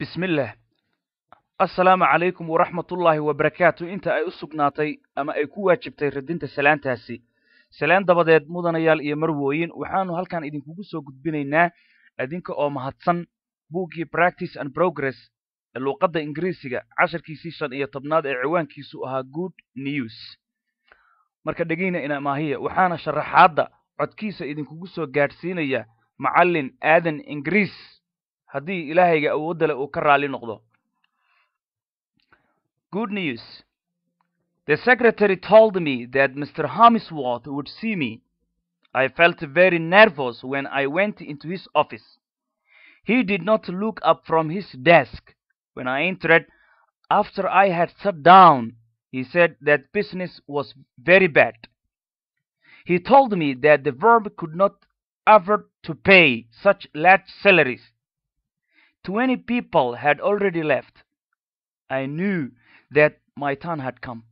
bismillaah assalaamu calaykum waraxmatullaahi wabarakaatu inta ay u sugnaatay ama ay ku waajibtay radinta salaantaasi salaan dabadeed mudanayaal iyo marwooyin waxaanu halkan idinkugu soo gudbinaynaa adinka oo mahadsan buuggii practice and progress ee luuqadda ingiriisiga casharkiisii shan iyo tobnaad ee ciwaankiisu ahaa good news marka dhegeyna ina maahiya waxaana sharaxaadda codkiisa idinkugu soo gaadhsiinaya macallin aadan ingiriis haddii ilaahayga awoodda uu ka noqdo good news the secretary told me that mr hamiswot would see me i felt very nervous when i went into his office he did not look up from his desk when i entered after i had sat down he said that business was very bad he told me that the firm could not afford to pay such large salaries Twenty people had already left. I knew that my turn had come.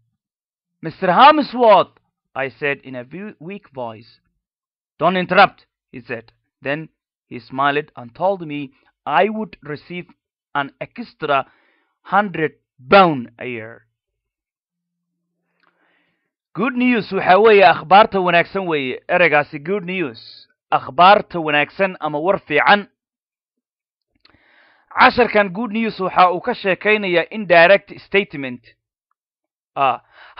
"Mr. Harmsworth!" I said in a weak voice. "Don't interrupt," he said. Then he smiled and told me I would receive an extra hundred pound a year. good news waxa weeye akhbaarta wanaagsan weeye ereygaasi good news akhbaarta wanaagsan ama war fiican casharkan good news waxa uu ka sheekaynayaa in direct statement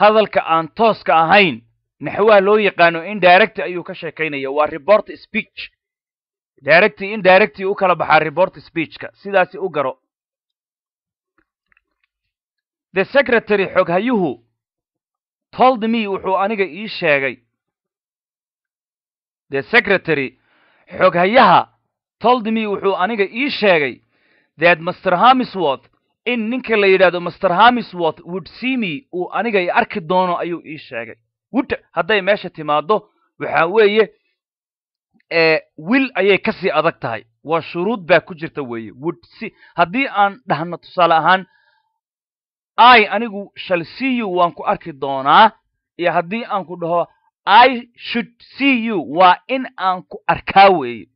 hadalka aan tooska ahayn naxwaha loo yaqaano in indirect ayuu ka sheekaynaya waa report speech direct indirect u kala baxaa report speechka sidaasi u garo the secretary xoghayuhu told me wuxuu aniga ii sheegay the secretary xoghayaha told me wuxuu aniga ii sheegay that master hamisworth in ninka la yidhaahdo master hamisworth would see me uu aniga i arki doono ayuu ii sheegay wood hadday meesha timaaddo waxa weeye wil ayay ka sii adag tahay waa shuruud baa ku jirta weeye wood si haddii aan dhahno tusaale ahaan i anigu shall see you waan ku arki doonaa iyo haddii aan ku dhaho i should see you waa in aan ku arkaa weeye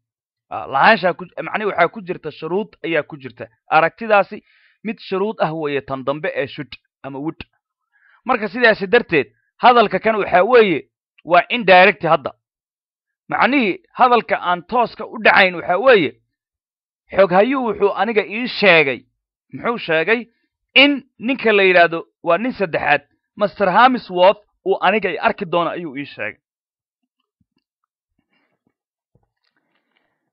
Ah, lahaanshaa waxaa ku jirta shuruud ayaa ku jirta aragtidaasi mid shuruud ah weeye tan dambe ee shudh ama wudh marka sidaasi darteed hadalka kan waxaa weeye waa indirecti hadda macnihii hadalka aan tooska u dhacayn waxaa weeye xoghayuu wuxuu aniga ii sheegay muxuu sheegay in ninka la yidhaahdo waa nin saddexaad master hamisworth uu aniga arki doono ayuu ii sheegay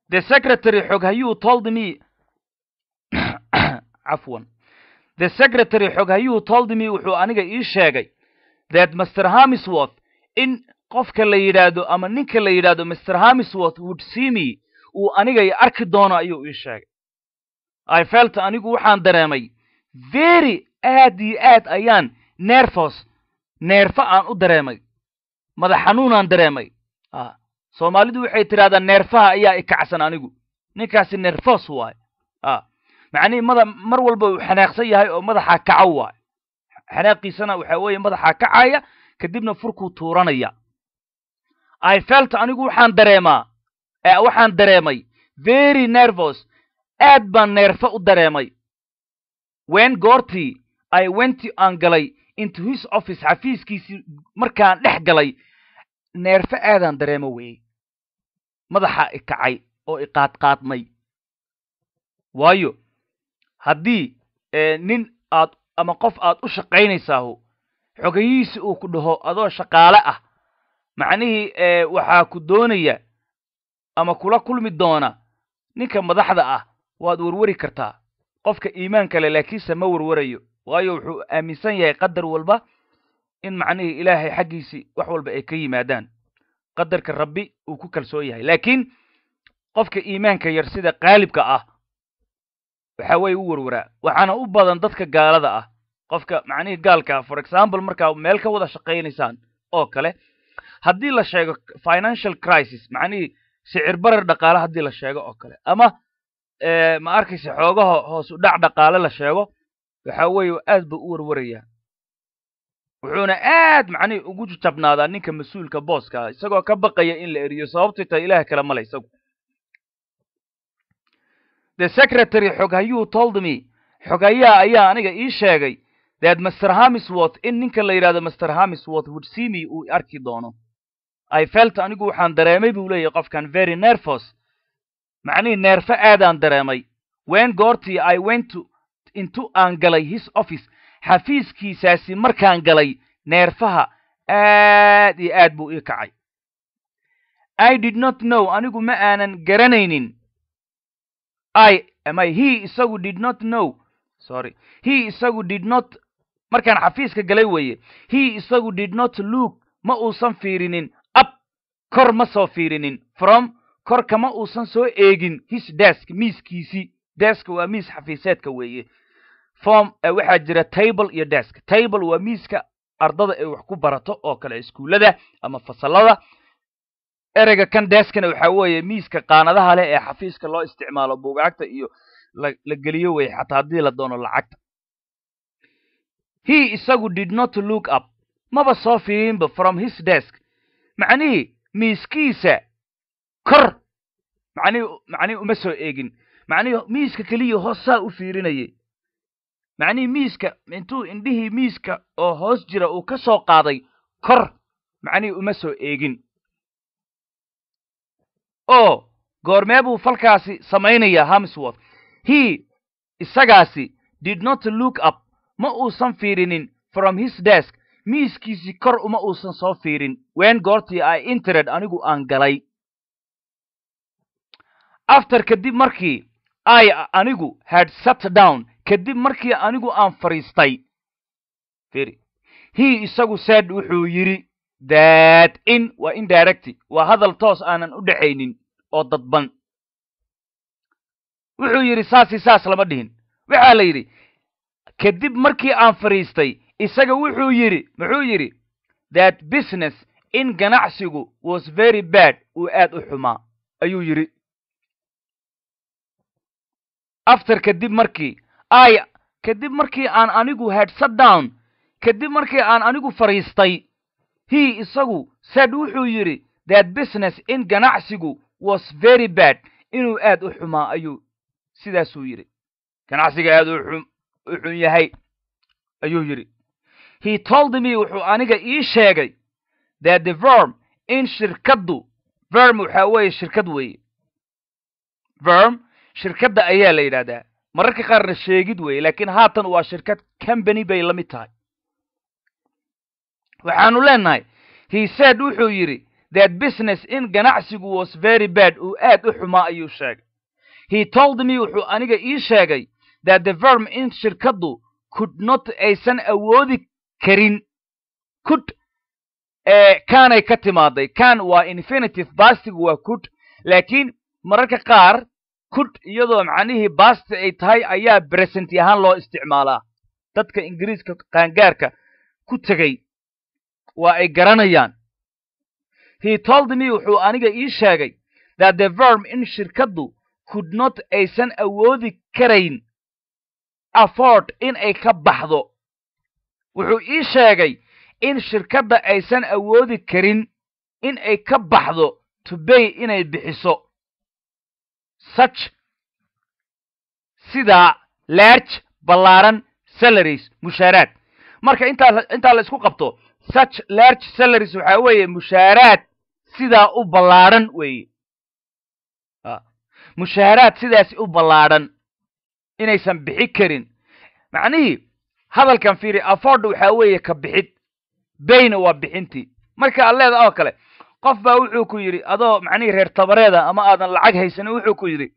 The secretary Hoghayu told me Afwan. The secretary Hoghayu told me wuxuu aniga ii sheegay that master Hamisworth in qofka la yidhaahdo ama ninka la yiraahdo Mr Hamisworth would see me uu aniga arki doono ayuu ii sheegay. I felt anigu waxaan dareemay very aad iyo aad ayaan nerfos nerfa aan u dareemay madax xanuunaan dareemay ah soomaalidu waxay tidhahdaa neerfaha ayaa i kacsan anigu ninkaasi neerfos waaye ah, macnihii mada mar walba uu xanaaqsan yahay oo madaxaa kaco waay xanaaqiisana waxa weeye madaxaa kacaya kadibna furkuu tuuranaya ifelt anigu waxaan dareemaa waxaan dareemay very nervous aad baan neerfo u dareemay wen goortii i wenti aan galay into his office xafiiskiisii markaan dhex galay neerfe aadan dareemo weeye madaxa i kacay oo iqaadqaadmay waayo haddii nin aad ama qof aad u shaqaynaysaahu xogayihiisi uu ku dhaho adoo shaqaale ah macnihii waxaa ku doonaya ama kula kulmi doona ninka madaxda ah waad warwari kartaa qofka iimaan kale laakiinse ma warwarayo waayo wuxuu aaminsan yahay qadar walba in macnihii ilaahay xaggiisii wax walba ay ka yimaadaan qadarka rabbi uu ku kalsoon yahay laakiin qofka iimaanka yar sida qaalibka ah waxa weeye u werwaraa waxaana u badan dadka gaalada ah qofka macnihii gaalkaa for example markaa meel ka wada shaqaynaysaan oo kale haddii la sheego financial crisis macnihii sicir barar dhaqaale haddii la sheego oo kale ama eh, ma arkaysa xoogaha hoos u dhac dhaqaale la sheego waxa weeye aad buu u werwarayaa wuxuuna aad macnihii ugu jabnaadaa ninka mas-uulka booska isagoo ka baqaya in la eriyo sababtay tahay ilaah kale male isagu the secretary xoghayuu toldme xogayaa ayaa aniga ii sheegay that master hamisworth in ninka la yidhahdo master hamisworth would see me uu arki doono i felt anigu waxaan dareemay buu leeyahy qofkan very nervous macnihii neerfo aadaan dareemay wen goortii i went into aan galay his office xafiiskiisaasi markaan galay neerfaha aad iyo aad buu ii kacay i did not know anigu ma aanan garanaynin i my he isagu did not know sorry he isagu did not markaan xafiiska galay weeye he isagu did not look ma uusan fiirinin ab kor ma soo fiirinin from kor kama uusan soo eegin his desk miiskiisii desk waa miis xafiiseedka weeye form waxaa jira table iyo desk table waa miiska ardada ay wax ku barato oo kale iskuullada ama fasalada ereyga kan deskana waxaa weeye miiska qaanadaha leh ee xafiiska loo isticmaalo buugacagta iyo la geliyo wey xataa haddii la doono lacagta he isagu did not look up maba soo fiirinba from his desk macnihii miiskiisa kor macnihii uma soo eegin macnihii miiska keliya hoosaa u fiirinayay macnihii miiska intuu indhihii miiska oo hoos jira uu ka soo qaaday kor macnihii uma soo eegin oo goormee buu falkaasi samaynayaa hamsworth he isagaasi did not look up ma uusan fiirinin from his desk miiskiisii kor uma uusan soo fiirin ween goortii i intered anigu aan galay after kadib markii i anigu had sat down kadib markii anigu aan fadhiistay hii isagu saad wuxuu yidhi daad in waa indirect waa hadal toos aanan u dhexaynin oo dadban wuxuu yidhi saasi saas lama dhihin waxaa la yidhi kadib markii aan fadhiistay isaga wuxuu yidhi muxuu yidhi that business in ganacsigu was very bad uu aad u xumaa ayuu yidhi after kadib markii aaya kadib markii aan anigu had kadib markii aan anigu fadhiistay hi isagu sad wuxuu yidhi that business in ganacsigu was very bad inuu aad u xumaa ayuu sidaasuu yidhi ganacsiga aad u xun yahay ayuu yidhi he told me wuxuu aniga ii sheegay that the verm in shirkaddu verm waxaa weeye shirkad weeye verm shirkadda ayaa la yidhahdaa mararka qaarna sheegid weeye laakiin haatan waa shirkad company bay la mid tahay waxaanu leenahay hiisaad wuxuu yidhi that business in ganacsigu was very bad uu aad u xumaa ayuu sheegay he told me wuxuu aniga ii sheegay that the firm in shirkaddu could not aysan awoodi karin cud could eh, kaanay ka timaaday kaan waa infinitive bastigu waa cud laakiin mararka qaar kudh iyadoo macnihii baasti ay tahay ayaa beresenti ahaan loo isticmaalaa dadka ingiriiska qaangaarka ku tegay waa ay garanayaan he told me wuxuu aniga ii sheegay that the verm in shirkaddu could not aysan awoodi karayn afford in ay ka baxdo wuxuu ii sheegay in shirkadda aysan awoodi karin in ay ka baxdo tubey inay bixiso such sida large ballaaran salaries mushaaraad marka intaa intaa la isku qabto such large salaries waxaa weeye mushaaraad sidaa u ballaadhan weeye ah, mushaaraad sidaasi u ballaadhan inaysan bixi karin macnihii hadalkan fiiri aford waxaa weeye ka bixid bayna waa bixintii marka aad leeda oo kale qof baa wuxuu ku yidhi adoo macnihii reer tabareeda ama aadan lacag haysanin wuxuu ku yidhi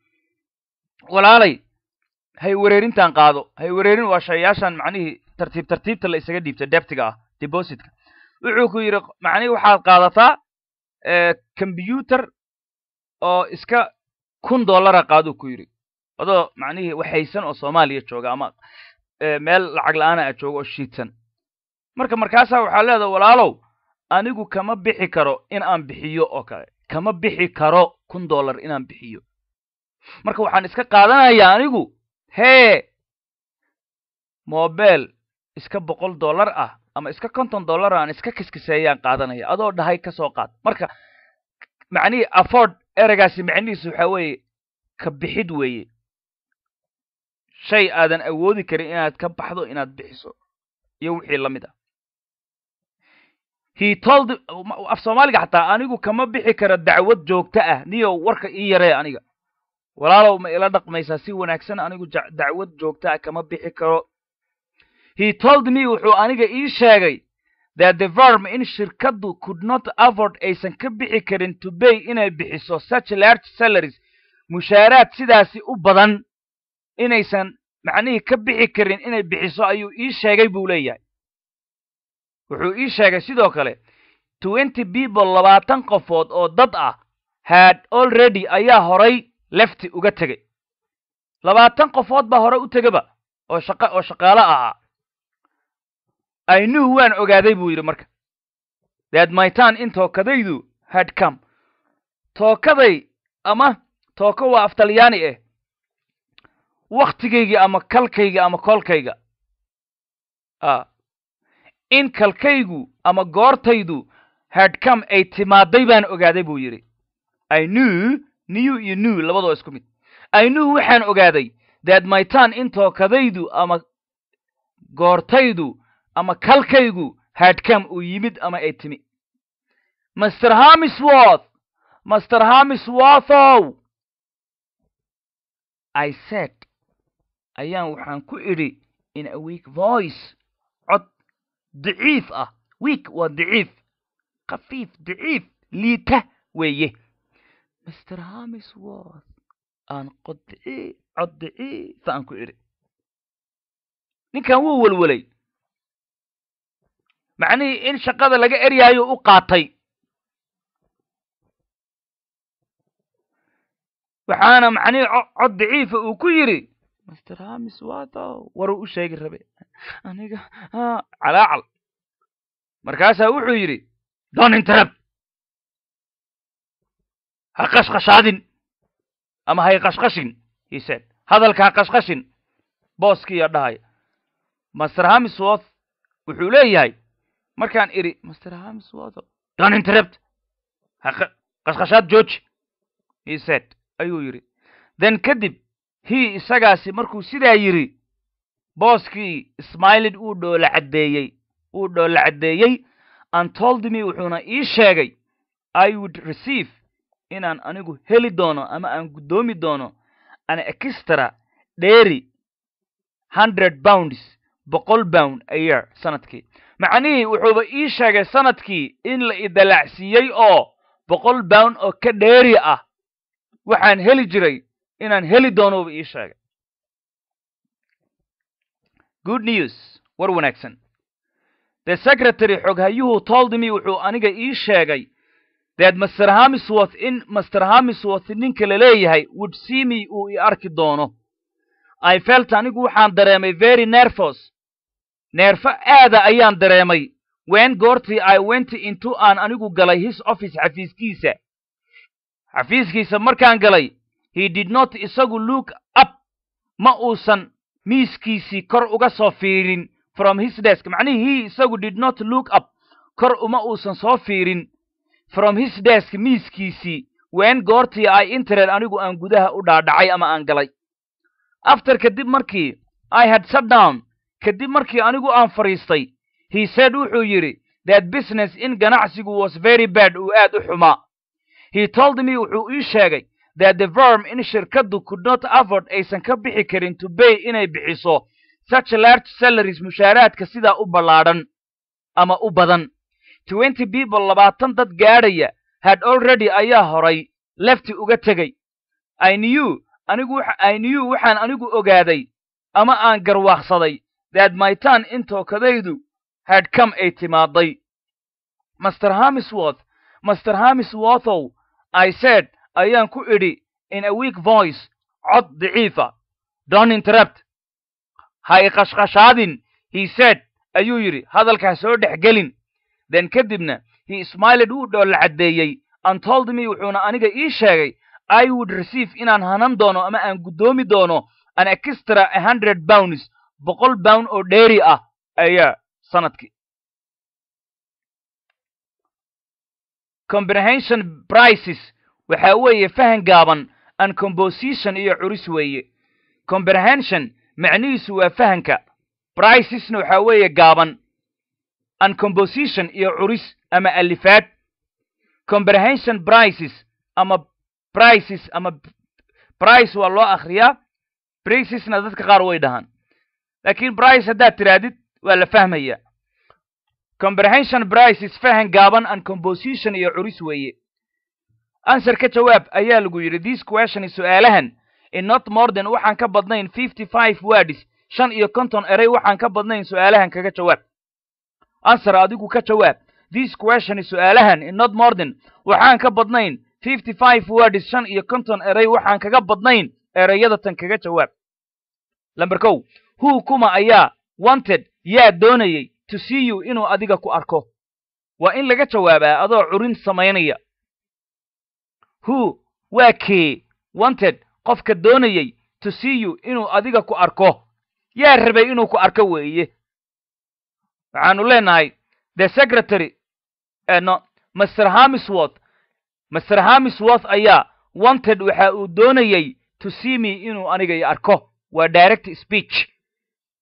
walaalay hay wareerintan qaado hay wareerin waa shayaashan macnihii tartiib tartiibta la isaga dhiibta debtiga ah debositka wuxuu ku yidhi macnihi waxaad qaadataa eh, combyuter oo iska kun dollara qaaduu ku yidhi adoo macnihii waxhaysan oo soomaaliya jooga ama eh, meel lacag la-aana a jooga oo shiidsan marka markaasaa waxaa leedaha walaalow anigu kama bixi karo inaan bixiyo oo kale kama bixi karo kun dollar inaan bixiyo marka waxaan iska qaadanayaa anigu hee mobel iska boqol dollar ah ama iska konton dollar aan iska kiskiseeyaan qaadanaya adoo dhahay ka soo qaad marka macnihii afford eragaasi macnihiisa waxaa weeye ka bixid weeye shay aadan awoodi karin inaad ka baxdo inaad bixiso iyo wixii la mid ah hitold af soomaaliga xataa anigu kama bixi karo dacwad joogto ah niyow warka ii yaree aniga walaalow ma ila dhaqmaysaa si wanaagsan anigu dacwad joogto ah kama bixi karo told me wuxuu aniga ii sheegay that the verm in shirkaddu could not afford aysan ka bixi karin tobay inay bixiso such large salaries mushaaraad sidaasi u badan inaysan macnihii ka bixi karin inay bixiso ayuu ii sheegay buu leeyahay wuxuu ii sheegay sidoo kale twenty people labaatan qofood oo dad ah had already ayaa horay lefti uga tegey labaatan qofood baa hore u tegaba oo shaqa oo shaqaalo ahaa aynuhu waan ogaaday buu yidhi marka daad maytaan in tookadaydu had tookaday ama tooko waa aftalyaani eh wakhtigaygii ama kalkayga ama koolkayga ah, in kalkaygu ama goortaydu hadhcam ay timaaday baan ogaaday buu yidhi i new new iyo new labadoo isku mid i waxaan ogaaday that my tan intookadaydu ama goortaydu ama kalkaygu hadhcam uu yimid ama ay timi master hamisworth master hamisworthow i said ayaan waxaan ku idhi in a weak voice ضعيف اه ويك وضعيف خفيف ضعيف ليته ويه مستر هامس وات ان قد ايه عد ايه فانكو اري نكا هو والولي معني ان شقاده لغا اريايو او قاتاي وحانا معني عد ضعيف او كيري master hamis waatow waruu u sheegi rabe aniga ah, calaacal markaasaa wuxuu yidhi doon interab ha qashqashaadin ama hay qashqashin hiseed hadalka ha qashqashin booskiiya dhahay master hamisworth wuxuu leeyahay markaan idhi master hamis wathow doon interrupt ha qashqashaad jooji hiseed ayuu yidhi then kadib hii isagaasi markuu sidaa yidhi booskii ismailid uu dhoola caddeeyey uu dhoola caddeeyey antoldmi wuxuuna ii sheegay i would receive inaan anigu heli doono ama aan guddoomi doono an extra dheeri hundred bounds boqol bound a year sanadkii macnihii wuxuuba ii sheegay sanadkii in la idalacsiiyey oo boqol bound oo ka dheeri ah waxaan heli jiray inaan heli doonoba ii sheegay good news war wanaagsan the secretary xoghayuhu toldimi wuxuu aniga ii sheegay that master hamisworth in master hamisworth ninka la leeyahay would see me uu i arki doono i felt anigu waxaan dareemay very nervous neerfo aada ayaan dareemay wen goortii i went intu aan anigu galay his office xafiiskiisa xafiiskiisa markaan galay he did not isagu look up ma uusan miiskiisii kor uga soo fiirin from his desk macnihii isagu did not look up kor uma uusan soo fiirin from his desk miiskiisii ween goortii ay intered anigu aan gudaha u dhaadhacay ama aan galay after kadib markii i had sat down kadib markii anigu aan fadhiistay he said wuxuu yidhi that business in ganacsigu was very bad uu aad u xumaa he told me wuxuu ii sheegay that the firm in shirkaddu could not afford aysan ka bixi karin to bay inay bixiso such large salaries mushaaraadka sidaa u ballaadhan ama u badan twenty people labaatan dad gaadhaya had already ayaa horay lefti uga tegay inew anigu inew waxaan anigu ogaaday ama aan garwaaqsaday that my tan intookadaydu had come ay timaaday master hamisworth master hamisworthow i said ayaan ku idhi in a weak voice cod daciifa don interrupt ha iqashqashaadin he said ayuu yidhi hadalka ha soo dhex gelin then kadibna he smiled wuu dhoolla caddeeyey and told me wuxuuna aniga ii sheegay i would receive inaan hanan doono ama aan guddoomi doono an extra a hundred bounds boqol bound oo dheeri ah ayaa sannadkii comprehension prices waxaa weeye fahan gaaban an composition iyo curis weeye comprehension macnihiisu waa fahanka bricesna waxaa weeye gaaban an composition iyo curis ama alifaad comprehension brices ama brices ama brice waa loo akhriyaa bricesna dadka qaar way dhahaan laakiin brice haddaad tidhaahdid waa la fahmayaa comprehension brices fahan gaaban an composition iyo curis weeye anser ka jawaab ayaa lagu yidhi this questioni su'aalahan in not more than waxaan ka badnayn fifty five wardis shan iyo konton eray waxaan ka badnayn su'aalahan kaga jawaab anser adigu ka jawaab this questioni su'aalahan in not more than waxaan ka badnayn fifty five wardis shan iyo konton eray waxaan kaga badnayn erayada tan kaga jawaab lamber kow huu kuma ayaa wanted yaa doonayey to see you inuu adiga ku arko waa in laga jawaabaa adoo curin samaynaya hu waa kee wanted qofka doonayey to see you inuu adiga ku arko yaa rabay inuu ku arko weeye waxaanu leenahay the secretary eh, no master hamisworth master hamisworth ayaa wanted waxa uu doonayey to see me inuu aniga arko waa direct speech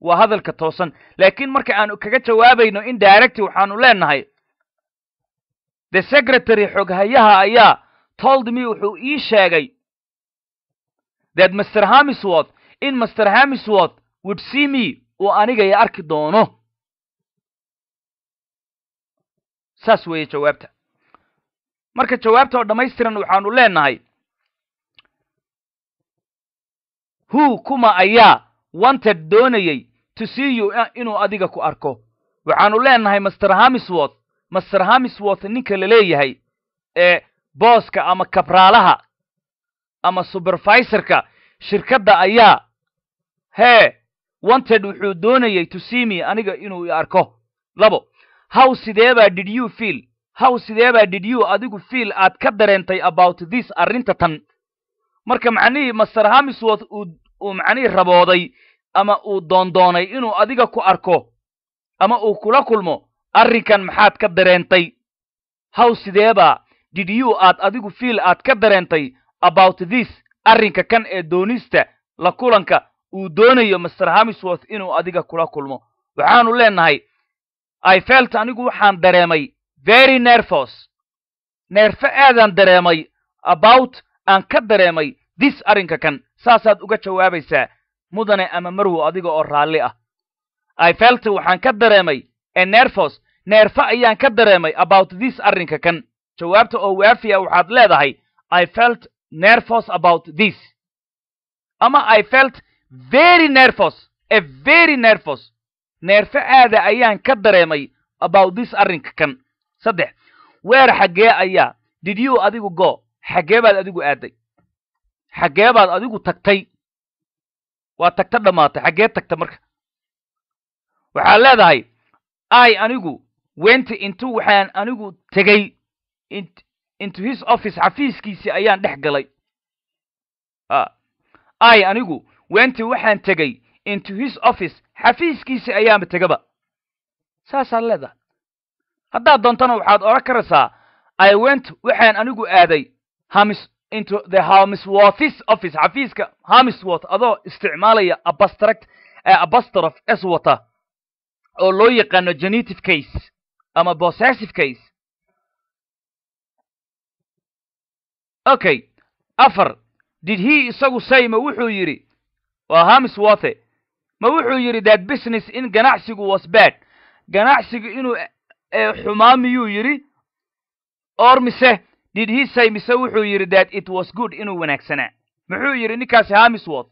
waa hadalka toosan laakiin marka aanu kaga jawaabayno in direct waxaanu leenahay the secretary xoghayaha ayaa told me wuxuu ii sheegay that master hamisworth in master hamisworth would see me uu aniga arki doono saas weeye jawaabta marka jawaabta oo dhammaystiran waxaanu leenahay hu kuma ayaa wanted doonayey to see you inuu adiga ku arko waxaanu leenahay master hamisworth master hamisworth ninka la leeyahay ee booska ama kabraalaha ama supervisorka shirkadda ayaa hee wanted wuxuu doonayay to see me aniga inuu arko labo how sideebaa did you fiil how sideebaa did you adigu fiel aad ka dareentay about this arrinta tan marka macnihii master hamisworth uu macnihii rabooday ama uu doondoonay inuu adiga ku arko ama uu kula kulmo arrinkan maxaad ka dareentay how sideebaa didyuu aad adigu fiil aad ka dareentay about this arrinka kan ee doonista la kulanka uu doonayo master hamisworth inuu adiga kula kulmo waxaanu leenahay i felt anigu waxaan dareemay very nervos neerfe aadaan dareemay about aan ka dareemay this arrinka kan saasaad uga jawaabaysaa mudane ama marwo adiga oo raalli ah i felt waxaan ka dareemay e enervos neerfe ayaan ka dareemay about this arrinka kan jawaabta oo waafiya waxaad leedahay i felt nervous about this ama i felt very nervous a very nervous neerfo aada ayaan ka dareemay about this arrinka kan saddex weer xaggee ayaa did you adigu go xaggee baad adigu aaday xaggee baad adigu tagtay waa tagta dhammaatay xaggee tagta marka waxaad leedahay i anigu went intu waxaan anigu tegey into his office xafiiskiisii ayaan dhex galay ay anigu weentii waxaan tegay into his office xafiiskiisi ayaama tegaba saasaad leedahay haddaad doontana waxaad odhan karaysaa i went waxaan anigu aaday hamis into the hamiswothis office xafiiska hamiswoth adoo isticmaalaya abastract abastrof s wata oo loo yaqaano genitive case ama possessive case okay afar didhii isagu say ma wuxuu yidhi waa hamiswathe ma wuxuu yidhi that business in ganacsigu was bad ganacsigu inuu e, e, xumaa miyuu yidhi or mise did he say mise wuxuu yidhi that it was good inuu wanaagsanaa muxuu yidhi ninkaasi hamiswoth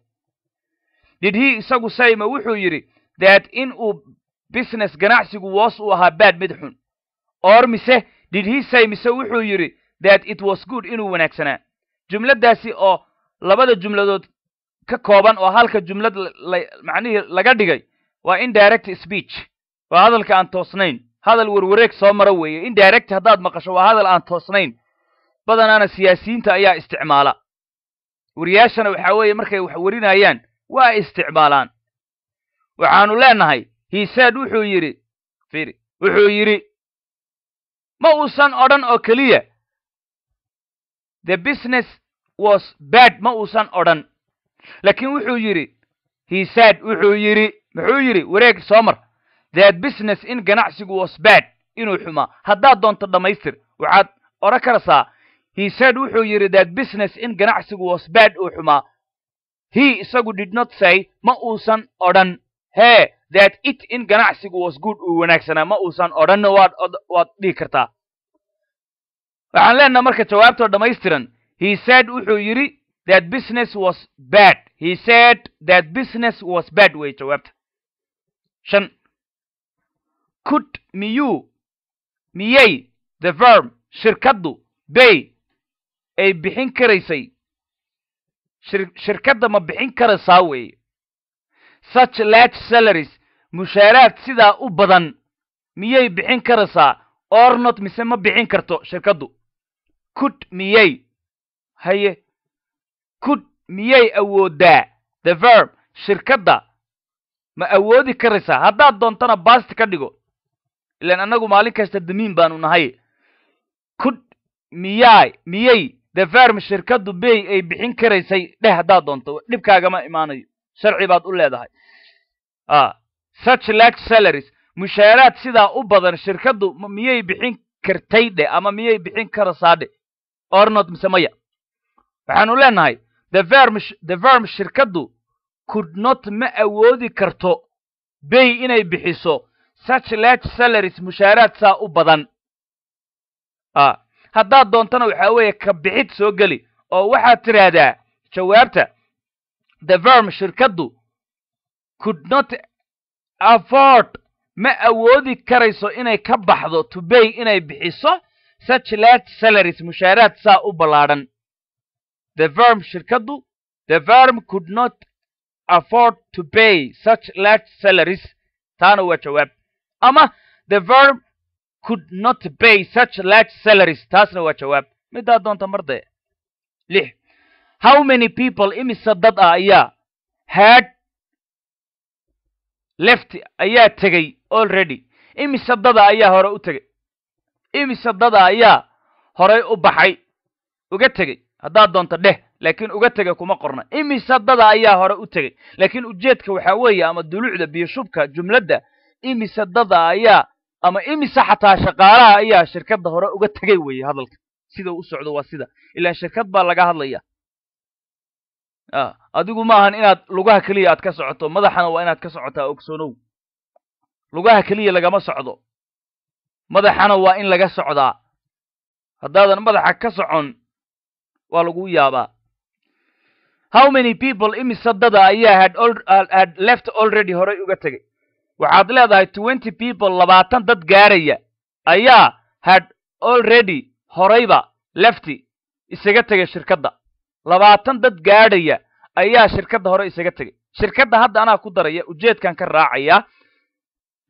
did he isagu say ma wuxuu yidhi that inuu business ganacsigu woos u ahaa bad mid xun or mise did he say mise wuxuu yidhi that it was good inuu wanaagsanaa jumladdaasi oo labada jumladood ka kooban oo halka jumlad macnihii laga dhigay waa indirect speech waa hadalka aan toosnayn hadal werwareeg soo mara weeye indirect haddaad maqasho waa hadal aan toosnayn badanaana siyaasiyiinta ayaa isticmaala weriyaashana waxaa weeye markay wax werinayaan waa isticmaalaan waxaanu leenahay hiisaad wuxuu yidhi wuxuu yidhi ma uusan odhan oo keliya the business was bad ma uusan odhan laakiin wuxuu yidhi he said wuxuu yidhi muxuu yidhi wareeg soo mar that business in ganacsigu was bad inuu xumaa haddaad doonto dhammaystir waxaad odhan he hisaad wuxuu yidhi that business in ganacsigu was bad uu xumaa he isagu did not say ma uusan odhan hee that it in ganacsigu was good uu wanaagsanaa ma uusan odhanna waad waad dhihi kartaa waxaan leenaha marka jawaabtoo dhammaystiran he said wuxuu yidhi that business was bad he said that business was bad wey jawaabta shan could miyuu miyey the firm shirkaddu bay ay bixin karaysay shirkadda ma bixin karaysaa weeye such large salaries mushaaraad sidaa u badan miyay bixin karaysaa ornot mise ma bixin karto shirkaddu could miyey haye could miyey awoodaa the verb shirkadda ma awoodi karaysaa haddaad doontana bast ka dhigo ilan annagu maalin kasta damiin baanu nahay could miyay miyey the verb shirkaddu bey ay bixin karaysay dheh haddaad doonto dhibkaagama imaanayo sharci baad u leedahay ah, such large salaries mushaaraad sidaa u badan shirkaddu miyay bixin kartay dheh ama miyay bixin karasaa dheh or mise maya waxaanu leenahay the verm shirkaddu could not ma awoodi karto bay inay bixiso such large salaries mushaaraad saa u badan a haddaad doontana waxaa weeye ka bixid soo geli oo waxaad tidhaahdaa jawaabta the verm shirkaddu could not afford ma awoodi karayso inay ka baxdo to bay inay bixiso such large salaries mushaaraad saa u ballaadhan the verm shirkaddu the verm could not afford to pay such large salaries taana waa jawaab ama the verm could not pay such large salaries taasna waa jawaab middaa doonta mardae lix how many people imise dad ah ayaa had left ayaa tegay already imise dada ayaa hore u tegay imise dada ayaa horay u baxay uga tegey haddaad doonto dheh laakiin uga tega kuma qorna imise dada ayaa hore u tegey laakiin ujeedka waxaa weeye ama dulucda biyo jumladda imise dada ayaa ama imise xataa shaqaalaha ayaa shirkadda hore uga tegay weeye hadalka sida u socdo waa sida ilaan shirkad baa laga hadlaya adigu maahan inaad lugaha keliya aad ka socoto madaxana waa inaad ka socotaa ogsoonow lugaha keliya lagama socdo madaxana waa in laga socdaa haddaadan madaxa ka socon waa lagu yaabaa how many people imise dada ayaa had had left already horey uga tegay waxaad leedahay twenty people labaatan dad gaaraya ayaa had already horayba lefty isaga tegay shirkadda labaatan dad gaadhaya ayaa shirkadda hore isaga tegay shirkadda hadda anaa ku daraya ujeedkan ka raacaya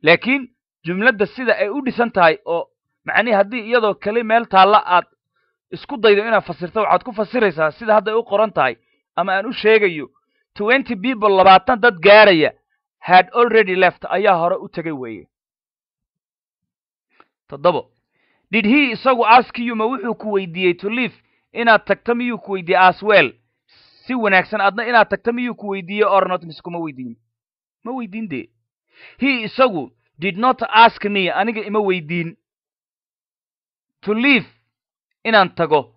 laakiin jumladda sida ay u dhisan tahay oo macnihii haddii iyadoo keli meel taalla aad isku daydo inaad fasirto waxaad ku fasiraysaa sida hadda ay u qoran tahay ama aan u sheegayo twenty people labaatan dad gaaraya had already left ayaa hore u tegay weeye toddobo did he isagu askiyu ma wuxuu ku weydiiyey to live inaad tagta miyuu ku weydiiyey aswell si wanaagsan adna inaad tagta miyuu ku weydiiyey ornot miskuma weydiin ma weydiin dee he isagu did not ask me aniga ima weydiin to leave inaan tago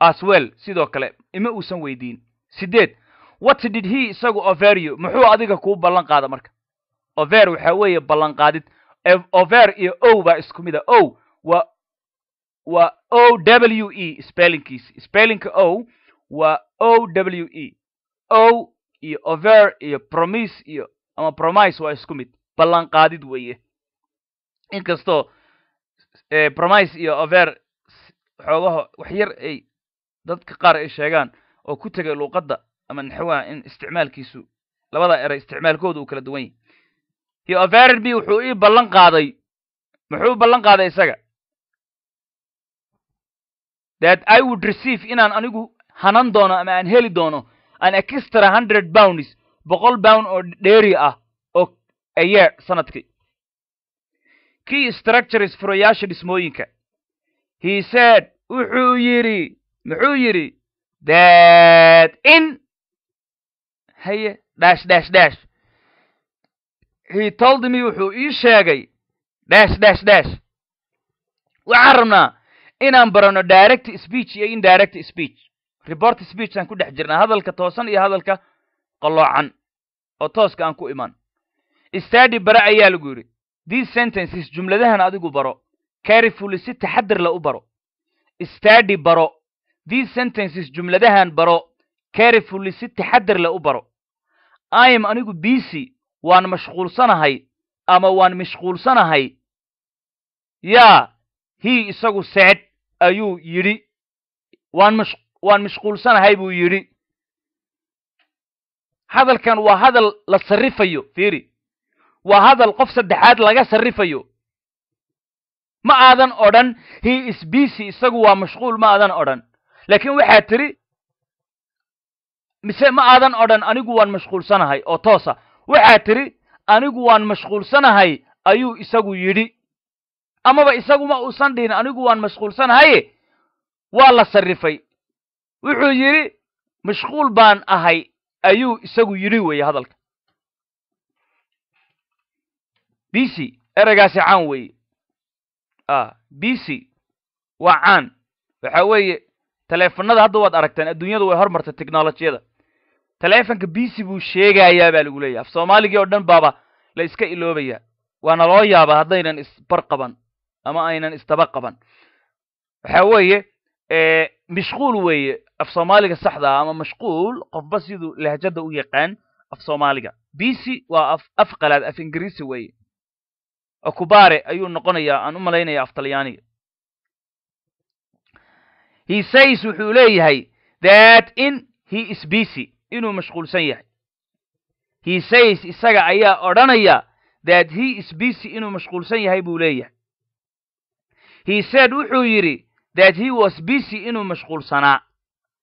as well sidoo kale ima uusan weydiin sideed what did he isagu overyo muxuu adiga kuu ballan qaada marka over waxaa weeye ballan qaadid over iyo o baa isku mida o waa waa o w e spellingkiisi spellinka o waa o w e o iyo over iyo promise iyo ama promise waa isku mid ballanqaadid weeye inkastoo e, promise iyo over xoogaho waxyar ay dadka qaar ay sheegaan oo ku tegay luuqadda ama naxwaha in isticmaalkiisu labada eray isticmaalkooda uu kala duwan yahy iyo overrby wuxuu ii ballan qaaday muxuu ballan qaaday isaga that i would receive inaan anigu hanan doono ama aan heli doono an extra hundred bounds boqol bound oo dheeri ah ayaa sanadkii kii structures furayaasha dhismooyinka he said wuxuu yidhi muxuu yidhi daad in haye dhash dhash dhash he told me wuxuu ii sheegay dhash dhash dash waxaan rabnaa inaan baranno direct speech iyo indirect speech report speech aan ku dhex jirnaa hadalka toosan iyo hadalka qalloocan oo tooska aan ku imaan istaadhi bare ayaa lagu yidhi these sentences jumladahan adigu baro carefully si taxadir la u baro istaadhi baro these sentences jumladahan baro carefully si taxadir la u baro im anigu bc waan mashquulsanahay ama waan mashquulsanahay yaa hii isagu secd ayuu yidhi waan mashquulsanahay buu yidhi hadalkan waa hadal la sarrifayo fiiri waa hadal qof saddexaad laga sarrifayo ma aadan odhan hi isbiisi isagu waa mashquul ma aadan odhan laakiin waxaad tidhi mise ma aadan odhan anigu waan mashquulsanahay oo toosa waxaad tidhi anigu waan mashquulsanahay ayuu isagu yidhi amaba isaguma uusan dhihin anigu waan mashquulsanahaye waa la sarrifay wuxuu yidhi mashquul baan ahay ayuu isagu yidhi weeye hadalka b c ereygaasi caan weeye c waa caan waxa weeye taleefanada hadda waad aragteen adduunyadu way hormartay technolojiyada taleefanka bc buu sheegayaa baa lagu leeyahy af soomaaligii oo dhan baaba la iska iloobaya waana loo yaabaa haddaynan isbar qaban ama aynan isdaba qaban waxa weeye mashquul weeye af soomaaliga saxdaa ah ama mashquul qofba siduu lahjada u yaqaan af soomaaliga c waa af af qalaad af ingiriisi weeye okubare ayuu noqonayaa aan u malaynaya af he says wuxuu leeyahay that in he is busy inuu mashquulsan yahay he says isaga ayaa odhanaya that he is busy inuu mashquulsan yahay buu leeyahay he said wuxuu yidhi that he was busy inuu mashquulsanaa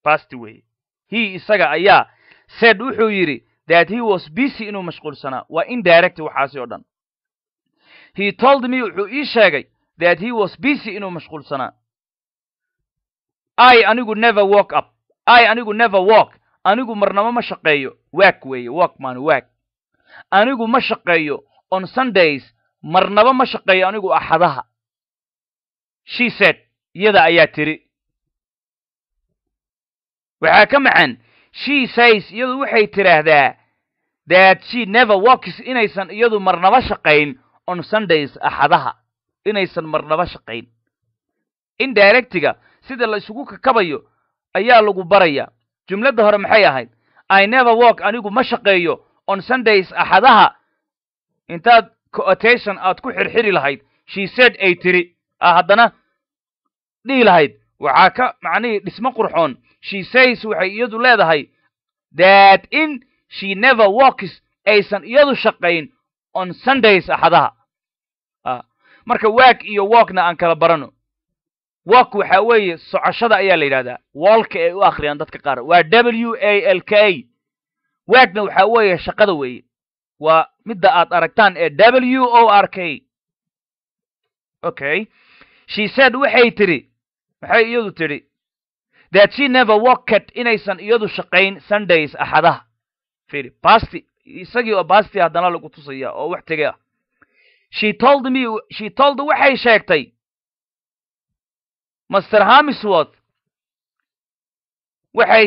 basti weye he isaga ayaa said wuxuu yidhi that he was busy inuu mashquulsanaa waa indirect waxaasi o dhan he told me wuxuu ii sheegay that he was busy inuu mashquulsanaa i anigu never walk up i anigu never walk anigu marnamo ma shaqeeyo waag weeye walk maan waag anigu ma shaqeeyo on sundays marnaba ma shaqeeyo anigu axadaha she said iyada ayaa tiri waxaa ka macan she says iyadu waxay tidhaahdaa that she never walks inaysan iyadu marnaba shaqayn on sundays axadaha inaysan marnaba shaqayn in indirectiga sida la isugu kakabayo ayaa lagu barayaa jumladda hore maxay ahayd i never work anigu ma shaqeeyo on sundays axadaha intaad cootation aad ku xirxiri lahayd she said ay tiri a haddana dhihi lahayd waxaa ka macnihii dhismo qurxoon she says waxay iyadu leedahay that in she never works aysan iyadu shaqayn on sundays axadaha marka waag iyo walkna aan kala barano walk waxa weeye socoshada ayaa la yidhahdaa walka ay u akhriyaan dadka qaar waa w a l k waagna waxaa weeye shaqada weeye waa midda aad aragtaan ee w o r k okay she said waxay tidhi maxay iyadu tidhi that she never walked inaysan iyadu shaqayn sundays axadaha firi basti isagii oo basti haddana lagu tusaya oo wax tege ah she waxay sheegtay master hamisworth waxay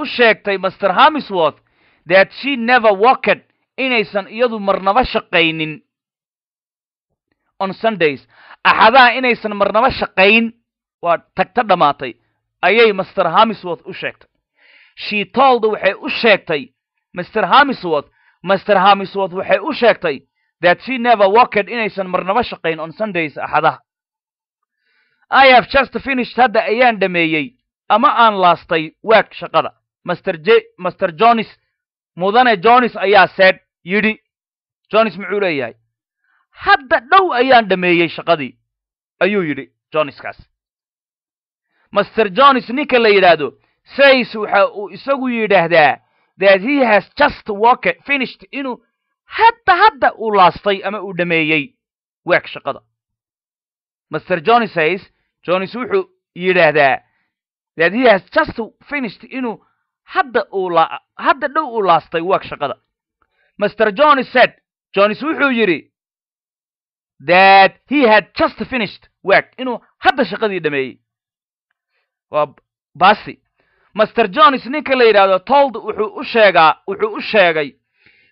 u sheegtay master hamisworth that she never worked inaysan iyadu marnaba shaqaynin on sundays axadaha inaysan marnaba shaqayn waa tagta dhammaatay ayay master hamisworth u sheegtay she waxay u sheegtay master hamisworth master hamisworth waxay u sheegtay that she never worked inaysan marnaba shaqayn on sundays axadaha i have just finished hadda ayaan dhameeyey ama aan laastay waag shaqada master j master jones mudane jonis ayaa seed yidhi jonis muxuu leeyahay hadda dhow ayaan dhameeyey shaqadii ayuu yidhi joneskaas master jonis ninka la yidhaahdo says waxa uu isagu yidhaahdaa that he has just worked finished inuu hadda hadda uu laastay ama uu dhameeyey weeg shaqada master johns says johns wuxuu yidhaahdaa that he has just finished inuu hadda uu la hadda dhow uu laastay weeg shaqada master johns said johns wuxuu yidhi that he had just finished weeg inuu hadda shaqadii dhameeyey waa baasi master johns ninka la yidhaahdo told wuxuu u sheegaa wuxuu u sheegay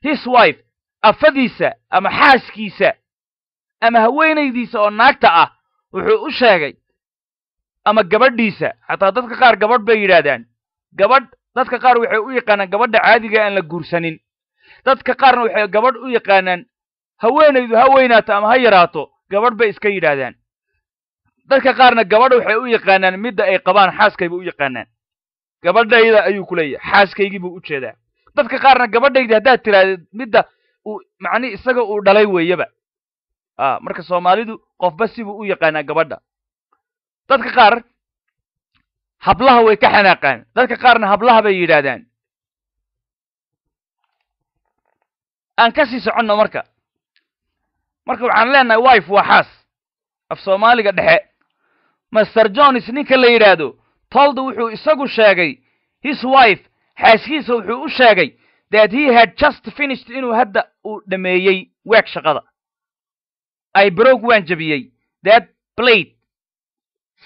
his wife afadiisa ama xaaskiisa ama haweenaydiisa oo naagta ah wuxuu u sheegay ama gabadhiisa xataa dadka qaar gabadh bay yidhaahdaan gabadh dadka qaar waxay u yaqaanaan gabadha caadiga aan la guursanin dadka qaarna waxay gabadh u yaqaanaan haweenaydu ha weynaato ama ha yaraato gabadh bay iska yidhaahdaan dadka qaarna gabadh waxay u yaqaanaan midda ay qabaan xaaskayba u yaqaanaan gabadhayda ayuu ku leeyahay xaaskaygii buu u jeedaa dadka qaarna gabadhayda haddaad tirahdid midda macni isaga uu dhalay weeyaba marka soomaalidu qofba sibuu u yaqaanaa gabadha dadka qaar hablaha way ka xanaaqaan dadka qaarna hablaha bay yidhaahdaan aan ka sii soconno marka marka waxaan leenahay wife waa xaas af soomaaliga dhexe master jones ninka la yidhaahdo tolda wuxuu isagu sheegay his wife xaaskiisa wuxuu u sheegay that he had just finished inuu hadda uu dhammeeyey weeg shaqada ay broke waan jabiyey that plate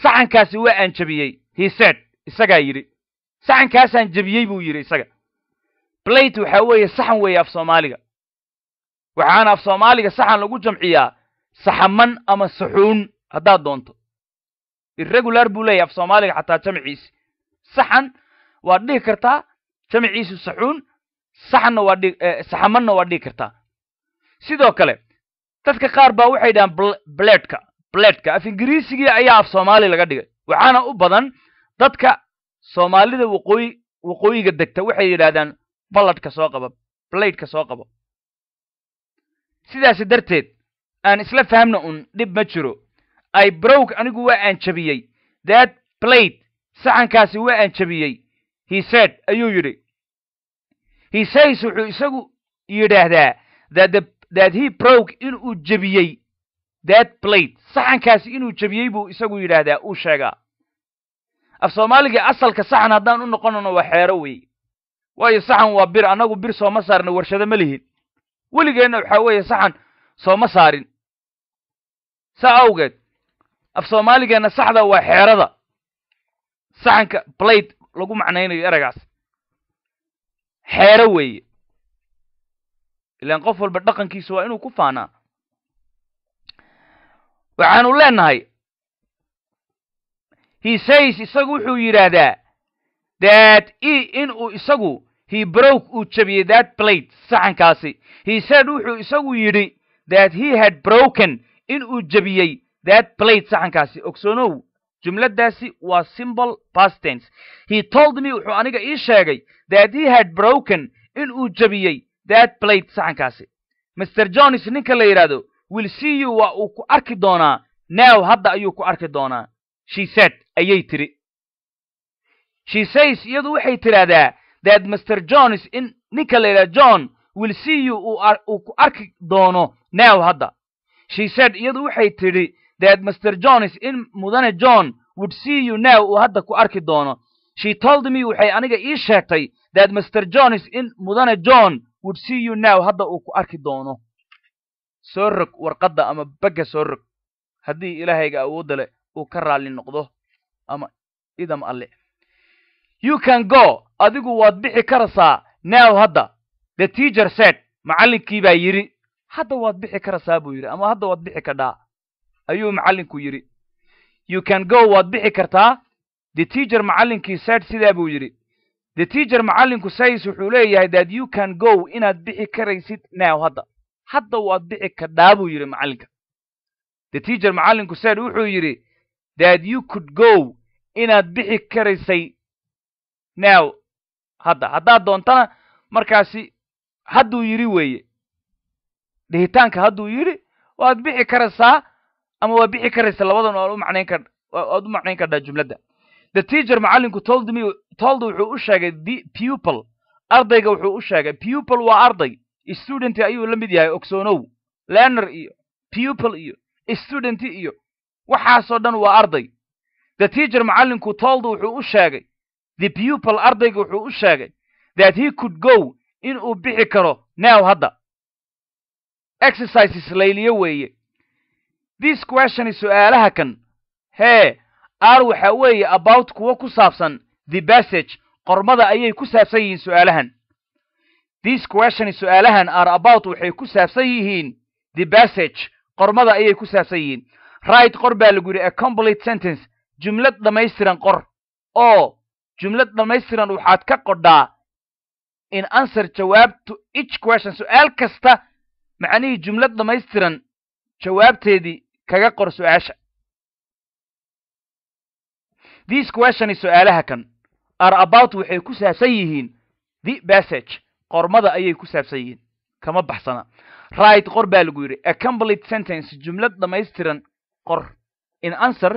saxankaasi waa aan jabiyey he said isagaa yidhi saxankaasaan jebiyey buu yidhi isaga plate waxaa weeye saxan weeye af soomaaliga waxaana af soomaaliga saxan lagu jamciyaa saxaman ama saxuun haddaad doonto irregular buu leeyahy af soomaaliga xataa jamciisi saxan waad dhihi kartaa jamciisu saxuun Eh, saxamadna waa dhigi kartaa sidoo kale dadka qaar baa waxay dhahaan bledka bledka af ingiriisigii ayaa af soomaali laga dhigay waxaana u badan dadka soomaalida waqooyi waqooyiga degta waxay yidhaahdaan balladka soo qaba bladeka soo qaba sidaasi darteed aan isla fahamna un dhib ma jiro ay browg anigu waa aan jabiyey daad blade saxankaasi waa aan jabiyey hiseed ayuu yidhi he says wuxuu isagu yidhaahdaa that he broke inuu jebiyey that plate saxankaasi inuu jebiyey buu isagu yidhaahdaa uu sheegaa af soomaaliga asalka saxan haddaan u noqonano waa xeero weeye waayo saxan waa bir annagu bir sooma saarna warshado ma lihin weligeenna waxaa weeye saxan sooma saarin saa awgeed af soomaaligeenna saxda waa xeerada saxanka blade lagu macnaynayo eragaas xeero weeye ilaan qof walba dhaqankiisa waa inuu ku faanaa waxaanu leenahay he isagu wuxuu yidhaahdaa that e inuu isagu he broke uu jabiyey that plate saxankaasi he said wuxuu isagu yidhi that he had broken inuu jebiyey that plate saxankaasi ogsoonow jumladaasi waa simple pastens he told me wuxuu aniga ii sheegay that he had broken in uu jabiyey that plate saxankaasi master jones ninka la yidhaahdo will see you waa uu ku arki doonaa now hadda ayuu ku arki doonaa she said ayay tiri she says iyadu waxay tidhaahdaa that master jones in ninka la yidhahdo john will see you uu ku arki doono now hadda she said iyadu waxay tidhi that mr jones in mudane john would see you now uu hadda ku arki doono she told me waxay aniga ii sheegtay that mr jones in mudane john would see you now hadda uu ku arki doono soo rog warqadda ama bagga soo rog haddii ilaahayga awoodda leh uu ka raalli noqdo ama idam alle you can go adigu waad bixi karasaa now hadda the teacher said macallinkii baa yidhi hadda waad bixi karasaa buu yidhi ama hadda waad bixi kadhaa ayuu macallinku yidhi you can go waad bixi kartaa the teacher macallinkii said sidaa buu yidhi the teacher macallinku says wuxuu leeyahay that you can go inaad bixi karaysid now hadda hadda waad bixi kadhaa buu yidhi macallinka the teacher macallinku said wuxuu yidhi that you could go inaad bixi karaysay now hadda haddaad doontana markaasi hadduu yidhi weeye dhihitaanka hadduu yidhi waad bixi karaysaa ama waa bixi karaysa labadan oo aad u macnayn kardhaa jumladda the teacher macallinku tolda wuxuu u sheegay pupil ardayga wuxuu u sheegay pupil waa arday student ayuu la mid yahay ogsoonow learner iyo pupil iyo student iyo waxaasoo dhan waa arday the teacher macallinku tolda wuxuu u sheegay the pupil ardayga wuxuu u sheegay that he could go inuu bixi karo now hadda exercises layliyo weeye this questioni su'aalaha kan hee r waxa weeye about kuwo ku saabsan the bassage qormada ayay ku saabsan yihiin su'aalahan this questioni su'aalahan ar about waxay ku saabsan yihiin the bassage qormada ayay ku saabsan yihiin right qor baa lagu yidhi a complete sentence jumlad dhammaystiran qor oo oh, jumlad dhammaystiran waxaad ka qodhaa in answer jawaabto each question su'aal kasta macnihii jumlad dhammaystiran jawaabteedii kaga qor su'aasha these questioni su'aalaha kan are about waxay ku saabsan yihiin the passage qormada ayay ku saabsan yihiin kama baxsana right qor baa lagu yidhi a complete sentence jumlad dhammaystiran qor in answer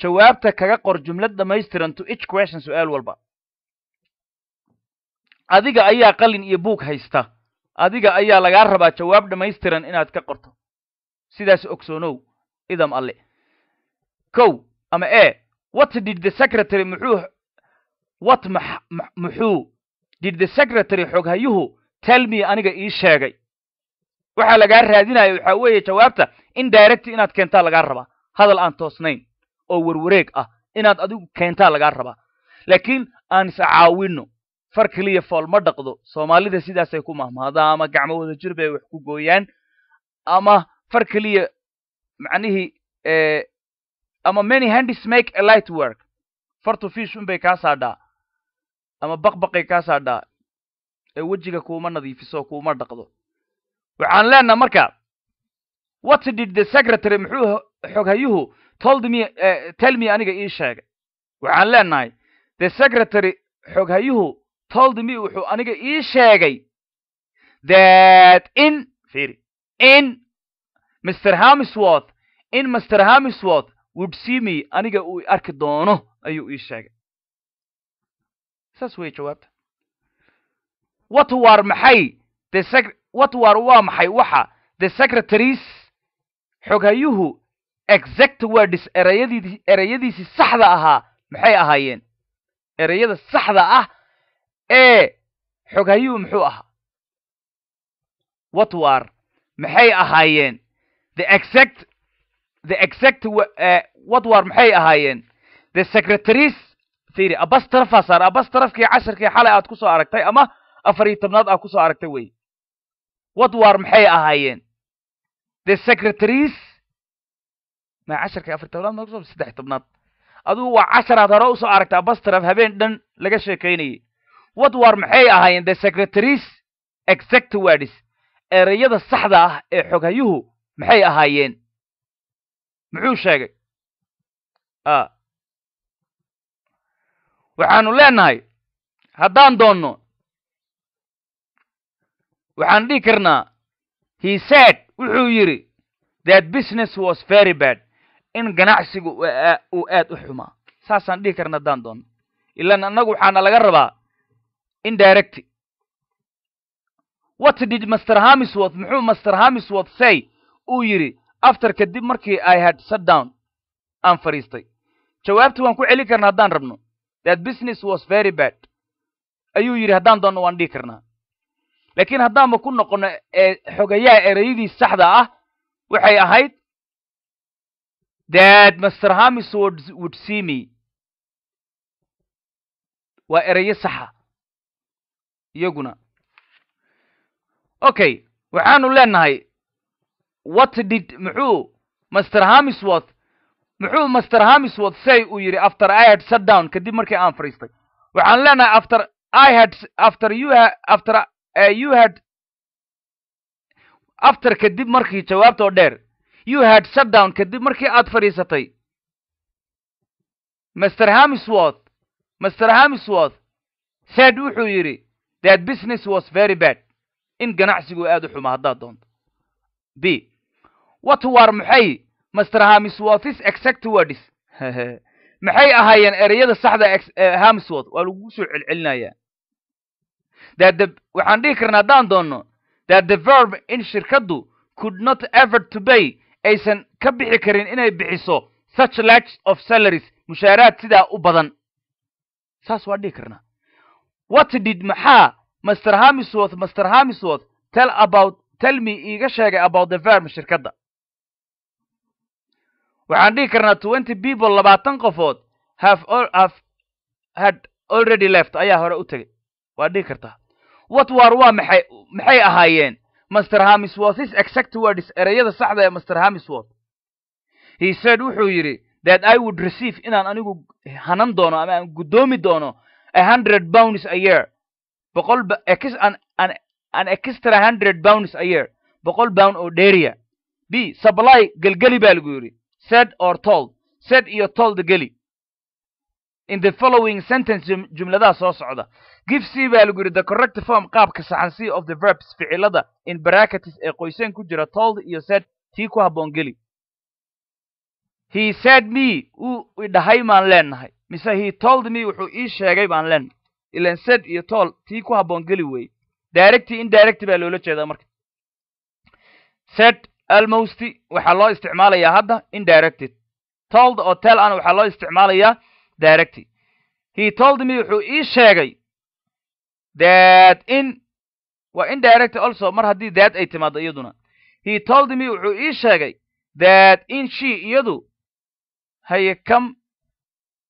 jawaabta kaga qor jumlad dhammaystiran to each question su'aal walba adiga ayaa qalin iyo buug haysta adiga ayaa lagaa rabaa jawaab dhammaystiran inaad ka qorto sidaas ogsoonow idam alle ko ama e what did the secretary muxuu what muxuu did the secretary xoghayuhu tell me aniga ii sheegay waxaa lagaa raadinaya waxaa weeye jawaabta in direct inaad keentaa lagaa rabaa hadal aan toosnayn oo werwareeg ah inaad adigu keentaa lagaa rabaa laakiin aan iscaawinno far keliya fool ma dhaqdo soomaalida sidaasay ku mahmaadaan ama gacmo wada jir bay wax ku gooyaan ama far keliya macnihii eh, ama many handys make a light work fartu fiish unbay kaa saadhaa ama baqbaqay kaa saadhaa ee wejiga kuuma nadiifiso kuuma dhaqdo waxaan leenaha marka what did the secretary muxuu xoghayuhu told me uh, tell me aniga ii sheegay waxaan leenahay the secretary xoghayuhu told me wuxuu aniga ii sheegay that in firi in master hamiswort in master hamiswort websimi aniga uu arki doono ayuu ii sheegay saas wey jawaabta watwar maxay watwar waa maxay waxa the secretaries xoghayuhu exact words erayadii erayadiisii saxda ahaa maxay ahaayeen ereyada saxda ah ee xoghayuhu muxuu ahaa watwar maxay ahaayeen the exact uh, what war maxay ahaayeen the secretaries theory abastrafas ar abastrafkii casharkii xalay aad kusoo aragtay ama afar iyo tobnaad aad kusoo aragtay wey what war maxay ahaayeen the secretaries ma casharkii afar tobnaad ma kuso saddex tobnaad adugu waa casharaad hore usoo aragtay abastraf habeen dhan laga sheekaynayay what war maxay ahaayeen the secretaries exact words ereyada saxda ah ee xoghayuhu maxay ahaayeen muxuu sheegay waxaanu leenahay haddaan doonno waxaan dhihi karnaa he said wuxuu yidhi that business was very bad in ganacsigu uu aad u xumaa saasaan dhihi karna haddaan doonno ilan annagu waxaana laga rabaa indirect what did master hamisworth muxuu master hamisworth say uu yidhi aftar kadib markii i had down aan fadhiistay jawaabtii waan ku celin karnaa haddaan rabno that business was very bad ayuu yidhi haddaan doonno waan dhihi karnaa laakiin haddaanba ku noqonno ee xogayaha ereyadii saxda ah waxay ahayd that master hamis would see me waa ereyo saxa iyaguna okay waxaanu leenahay what did muxuu master hamisworth muxuu master hamisworth say uu yidhi after i had shut down kadib markii aan fadhiistay waxaan leenahay after i had after you had after eh, you had after kadib markii jawaabtoo dheer you had shut down kadib markii aad fadhiisatay master hamisworth master hamisworth said wuxuu yidhi that business was very bad in ganacsigu aad u xuma haddaad doonto b what maxay master hamsworths exact maxay ahaayeen ereyada saxda eh, hamsworth waa lagu soo celcelinayaa the waxaan dhihi karnaa haddaan doonno that the verb in shirkaddu could not ever to bay aysan ka bixi karin inay bixiso such large of salaries mushaaraad sidaa u badan saas waa dhihi karnaa what did maxaa master hamisworth master hamisworth tell about tell me iiga sheegay about the verb shirkadda waxaan dhihi karnaa twenty people labaatan qofood have had already left ayaa hore u tegay waa dhihi kartaa what war waa maxay maxay ahaayeen master hamisworth his exact words ereyada saxda ee master hamisworth he said wuxuu yidhi that i would receive inaan anigu hanan doono ama aan guddoomi doono a hundred bounds a year boqol an extra hundred bounds a year boqol bound oo dheeriya b supply gelgeli baa lagu yidhi said or told said iyo told geli in the following sentence jumladaha soo socda give c baa lagu yidhi the correct form qaabka saxan c of the verbs ficilada in bracketis ee qoyseen ku jira told iyo said tii ku habboon geli he said me wuu idhahay maan leenahay mise he told me wuxuu ii sheegay baan leenahay ilan said iyo tol tii ku habboon geli weeye directy indirect baa loola jeedaa marka said almosty waxaa loo isticmaalayaa hadda indirected told oo tel ana waxaa loo isticmaalayaa directy he told me wuxuu ii sheegay that in waa indirect also mar haddii that ay timaado iyaduna he told me wuxuu ii sheegay that in she iyadu haye kam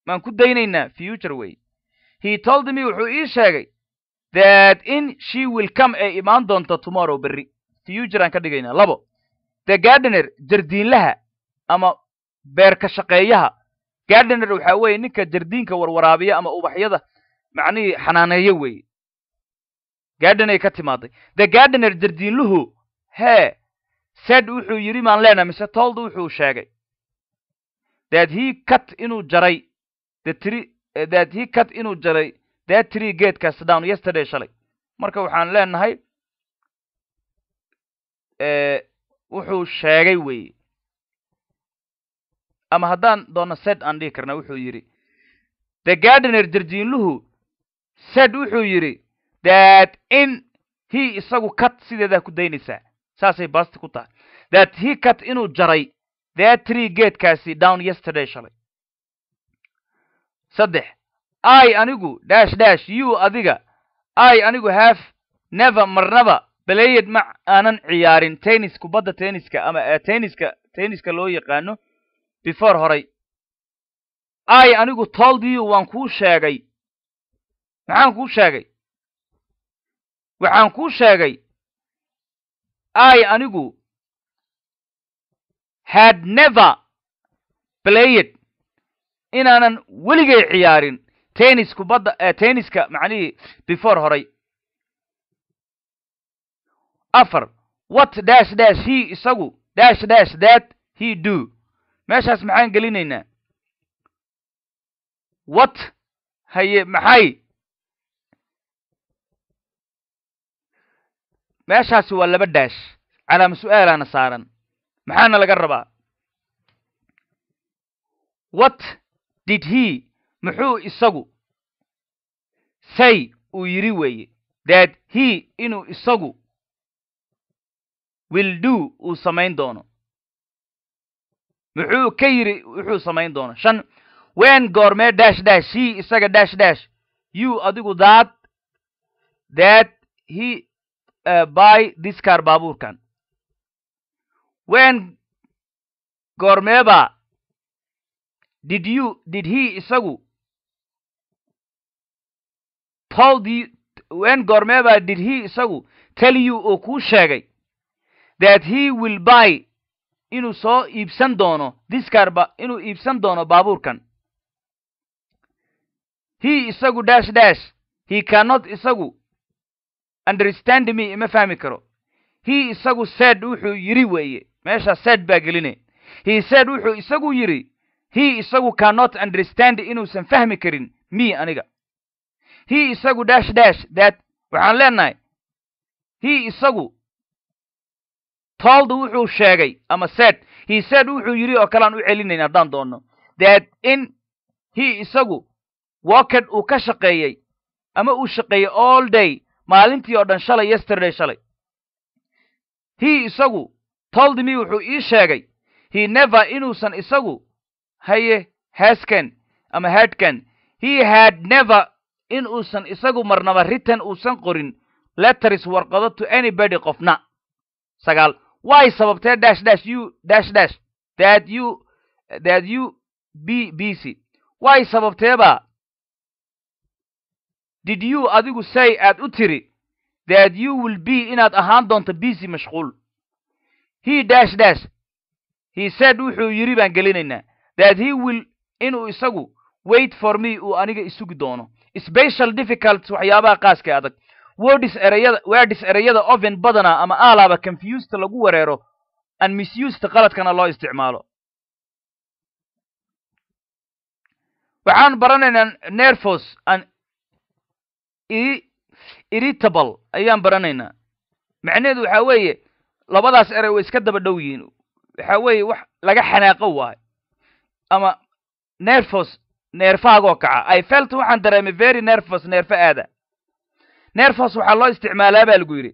maan ku daynaynaa future way he told me wuxuu ii sheegay that in she will come ee imaan doonta tomorrow berri future aan ka dhigaynaa labo the gardiner jardiinlaha ama beerka shaqeeyaha gardiner waxaa weeye ninka jardiinka warwaraabiya ama ubaxyada macnihii xanaaneeyo weeye gardenay ka timaaday the gardiner jardiinluhu hee sed wuxuu yidhi maan leena mise told wuxuu sheegay that he cut inuu jaray the tree eh, that he cut inuu jaray that tree geedkaas down yesterday shalay marka waxaan leenahay eh, wuxuu sheegay weeye ama haddaan doonno sed aan dhihi karna wuxuu yidhi the gardener jarjiinluhu sed wuxuu yidhi that in hi isagu kat sideedaa ku daynaysaa saasay baasti ku tahay that hi kat inuu jaray that tree geedkaasi down yesterday shalay saddex i anigu dash dash you adiga i anigu have never marnaba baleyed ma aanan ciyaarin tennis kubadda tenniska ama eh, tenniska tenniska loo yaqaano before horay ay anigu toldiyu waan kuu sheegay maxaan kuu sheegay waxaan kuu sheegay ay anigu had never played inaanan weligay ciyaarin tennis kubadda eh, tenniska macnihii before horay afar what dash dash he isagu dash dash that he do meeshaas maxaan gelinaynaa what haye maxay meeshaasi waa laba daash calaama su-aalaana saaran maxaana laga rabaa what did he muxuu isagu say uu yidhi weeye that he inuu isagu will do uu samayn doono muxuu ka yidhi wuxuu samayn doono shan ween goormee dash dash he isaga dash dash you adigu daad that he uh, buy diskar baabuurkan ween goormeeba did you did he isagu paul ween goormeeba did he isagu tell you oo kuu sheegay that he will buy inuu soo iibsan doono diskarba inuu iibsan doono baabuurkan he isagu dash dash he cannot isagu understand me ima fahmi karo he isagu said wuxuu yidhi weeye meesha said baa geline he said wuxuu isagu yidhi he isagu cannot understand inuusan fahmi karin me aniga he isagu dash dash that waxaan leenahay he isagu told wuxuu sheegay ama sed he sed wuxuu yidhi oo kalean u celinayna haddaan doonno that in he isagu woked uu ka shaqeeyey ama uu shaqeeyey all day maalintii oo dhan shalay yesterday shalay he isagu told wuxuu ii sheegay hi never inuusan isagu haye hasken ama hadken he had never in uusan isagu marnaba ritan uusan qorin letters warqado to anybody qofna sagaal way sababtee dash dash u dash dash that u that u b b c way sababteeba did you adigu say aad u tiri that you will be inaad ahaan doonto c mashquul he dash dash he said wuxuu yidhi baan gelinaynaa that he will inuu isagu wait for me uu aniga isugi doono special difficult waxyaabaha qaaskae adag wordis erayada oven badanaa ama aalaaba confuseta lagu wereero an misuseta qaladkana loo isticmaalo waxaan baranaynaa nerfos an irritable ayaan baranaynaa macnaheedu waxaa weeye labadaas eray way iska daba dhow yihiin waxaa weeye wax laga xanaaqo waayo ama nerfos neerfaagoo kaca i felt waxaan dareemay very nerfos neerfo aada neerfos waxaa loo isticmaalaa baa lagu yidhi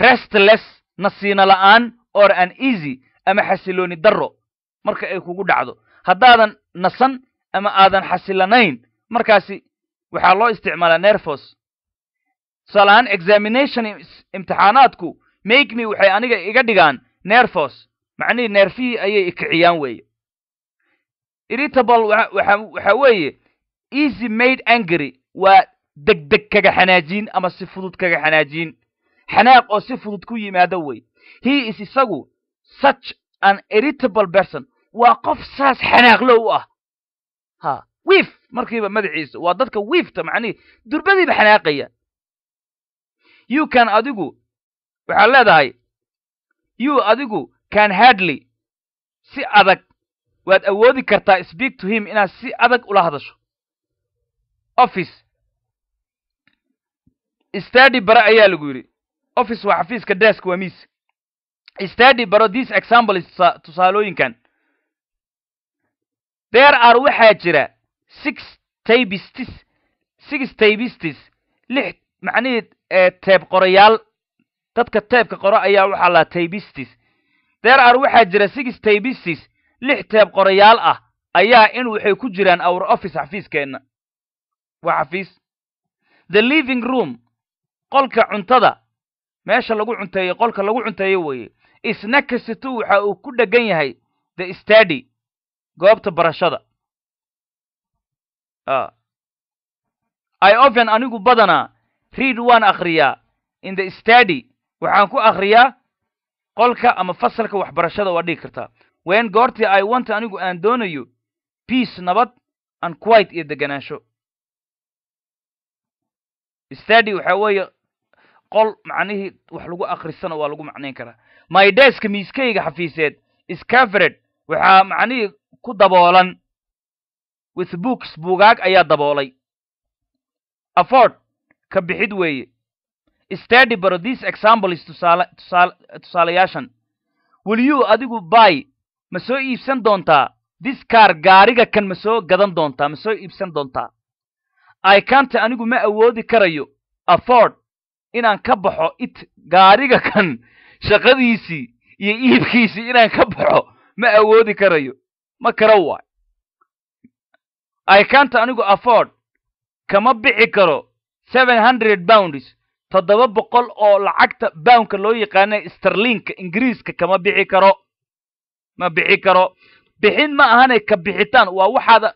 restless nasiino la'aan or an easy ama xasilooni darro marka ay kugu dhacdo haddaadan nasan ama aadan xasilanayn markaasi waxaa loo isticmaalaa neerfos tusaalahaan examination imtixaanaadku make me waxay aniga iga dhigaan neerfos macnihii neerfihii ayay ikiciyaan weeye irritable waxa weeye easy made angry waa degdeg kaga xanaajiin ama si fudud kaga xanaajiin xanaaq oo si fudud ku yimaado wey he is isagu such an irritable berson waa qof saas xanaaqlo u ah ha wiif markiiba madaxiisa waa dadka wiifta macnihii durbadiiba xanaaqaya you kan adigu waxaad leedahay you adigu can hadley si adag waad awoodi kartaa speak to him inaad si adag ula hadasho office study baro ayaa lagu yidhi office waa xafiiska desk waa miis study baro these examples tusaalooyinkan there are waxaa jira six tabistis six tabistis lix macnaheed eh, teeb qorayaal dadka teebka qoro ayaa waxaa lahaa taybistis there are waxaa jira six taybistis lix teeb qorayaal ah ayaa in waxay ku jiraan our office xafiiskeenna waa xafiis the living room qolka cuntada meesha lagu cunteeyo qolka lagu cunteeyo weeye isna kastitu waxa uu ku dhegan yahay the stady goobta barashada ah. i often anigu badanaa read waan akhriyaa in the stady waxaan ku akhriyaa qolka ama fasalka waxbarashada waa dhigi kartaa wen goortii i want anigu aan doonayo peace nabad and quiet iyo deganaansho stady waxaa weeye qol macnihii wax lagu akhrisana waa lagu macnayn karaa maydeska miiskayga xafiiseed scavered waxaa macnihii ku daboolan with books buugaag ayaa daboolay afford ka bixid weeye stady barodis examples tusaalayaashan will you adigu bay ma soo iibsan doontaa diskaar gaariga kan ma soo gadan doontaa ma soo iibsan doontaa i kanta anigu ma awoodi karayo afford inaan ka baxo it gaariga kan shaqadiisii iyo iibkiisii inaan ka baxo ma awoodi karayo ma karo waay ikanta anigu afford kama bixi karo seven hundred bounds toddoba boqol oo lacagta boundka loo yaqaana sterliinka ingiriiska kama bixi karo ma bixi karo bixin ma ahane ka bixitaan waa waxaada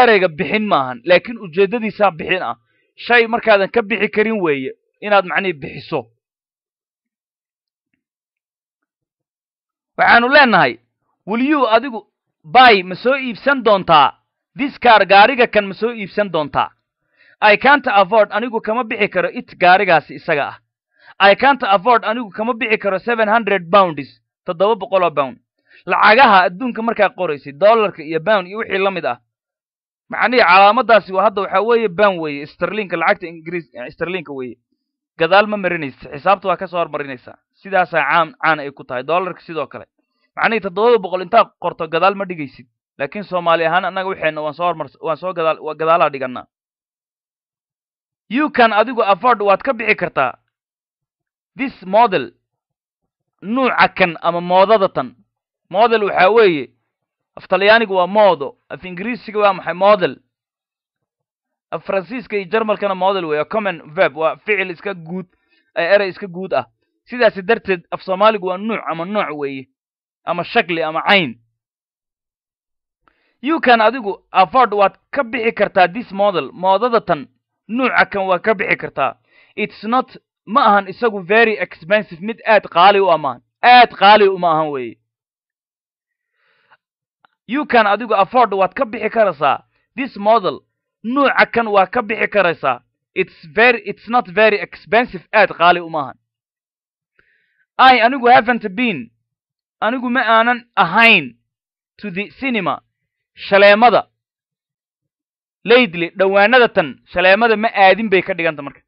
ereyga bixin maahan laakiin ujeeddadiisaa bixin ah shay markaadan ka bixi karin weeye inaad macnihii bixiso waxaanu leenahay weliyuu adigu bay ma soo iibsan doontaa diskaar gaariga kan ma soo iibsan doontaa i canta avord anigu kama bixi karo it gaarigaasi isaga ah i canta avord anigu kama bixi karo seven hundred bounds toddoba boqoloo bound lacagaha adduunka markaa qoraysay dollarka iyo bound iyo wixii la mid ah macnihii calaamadaasi waa hadda waxaa weeye bound weeye starlinka lacagta ingiriis starlinka weeye gadaal ma marinaysa xisaabta waa ka soo hormarinaysaa sidaasaa caan caan ay ku tahay doolarka sidoo kale macnihii toddobada boqol intaad qorto gadaal ma dhigaysid laakiin soomaali ahaan annaga waxayna waan soo hormar waan soo gadaal waa gadaalaa dhiganaa youkan adigu aford waad ka bixi kartaa this model nuuca kan ama moodada tan model waxaa weeye af waa moodo af ingiriisiga waa maxay model faransiiska iyo jarmalkana model weeya common verb waa ficil iska guud eray iska guud ah sidaasi darteed af soomaaligu waa nuuc ama nooc weeye ama shakli ama cayn you can adigu afford waad ka bixi kartaa this model moodadatan nuuca kan waa ka bixi kartaa its not ma ahan isagu very expensive mid aad qaali u amaan aad qaali uma ahan weeye you can adigu afford waad ka bixi karaysaa this model nuuca kan waa ka bixi karaysaa its very its not very expensive aad qaali umaahan i anigu havent been anigu ma aanan ahayn to the cinema shaleemada laydli dhowaanadatan shaleemada ma aadin bay ka dhiganta marka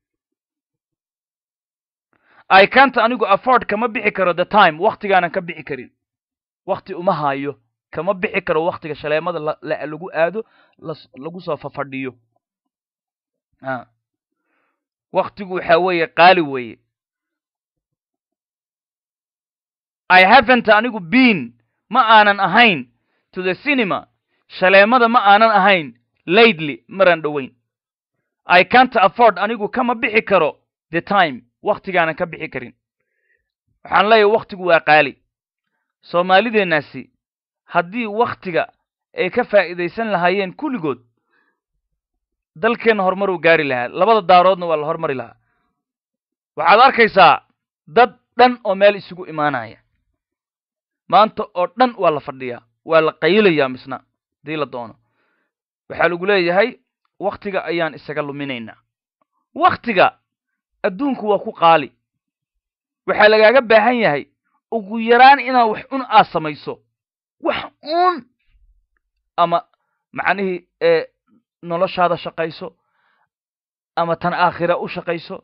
i cant anigu afford kama bixi karo the time wakhtigaanan ka bixi karin wakhti uma haayo kama bixi karo waktiga shaleemada lagu aado lagu soo fafadhiyo waktigu waxa weeye qaali weeye i haventa anigu been ma aanan ahayn to the cinema shaleemada ma aanan ahayn laidly maran dhoweyn i cant afford anigu kama bixi karo the time waktigaanan ka bixi karin waxaan leeyahay waktigu waa qaali soomaalideennaasi haddii wakhtiga ay ka faa'iidaysan lahaayeen kulligood dalkeenna horumaruu gaari lahaa labada daaroodna waa la hormari lahaa waxaad arkaysaa dad dhan oo meel isugu imaanaya maanta oo dhan waa la fadhiyaa waa la qayilayaa misna haddii la doono waxaa lagu leeyahay wakhtiga ayaan isaga luminaynaa wakhtiga adduunku waa ku qaali waxaa lagaaga baahan yahay ugu yaraan inaad wax un aad samayso wax uun ama macnihii ee noloshaada shaqayso ama tan aakhira u shaqayso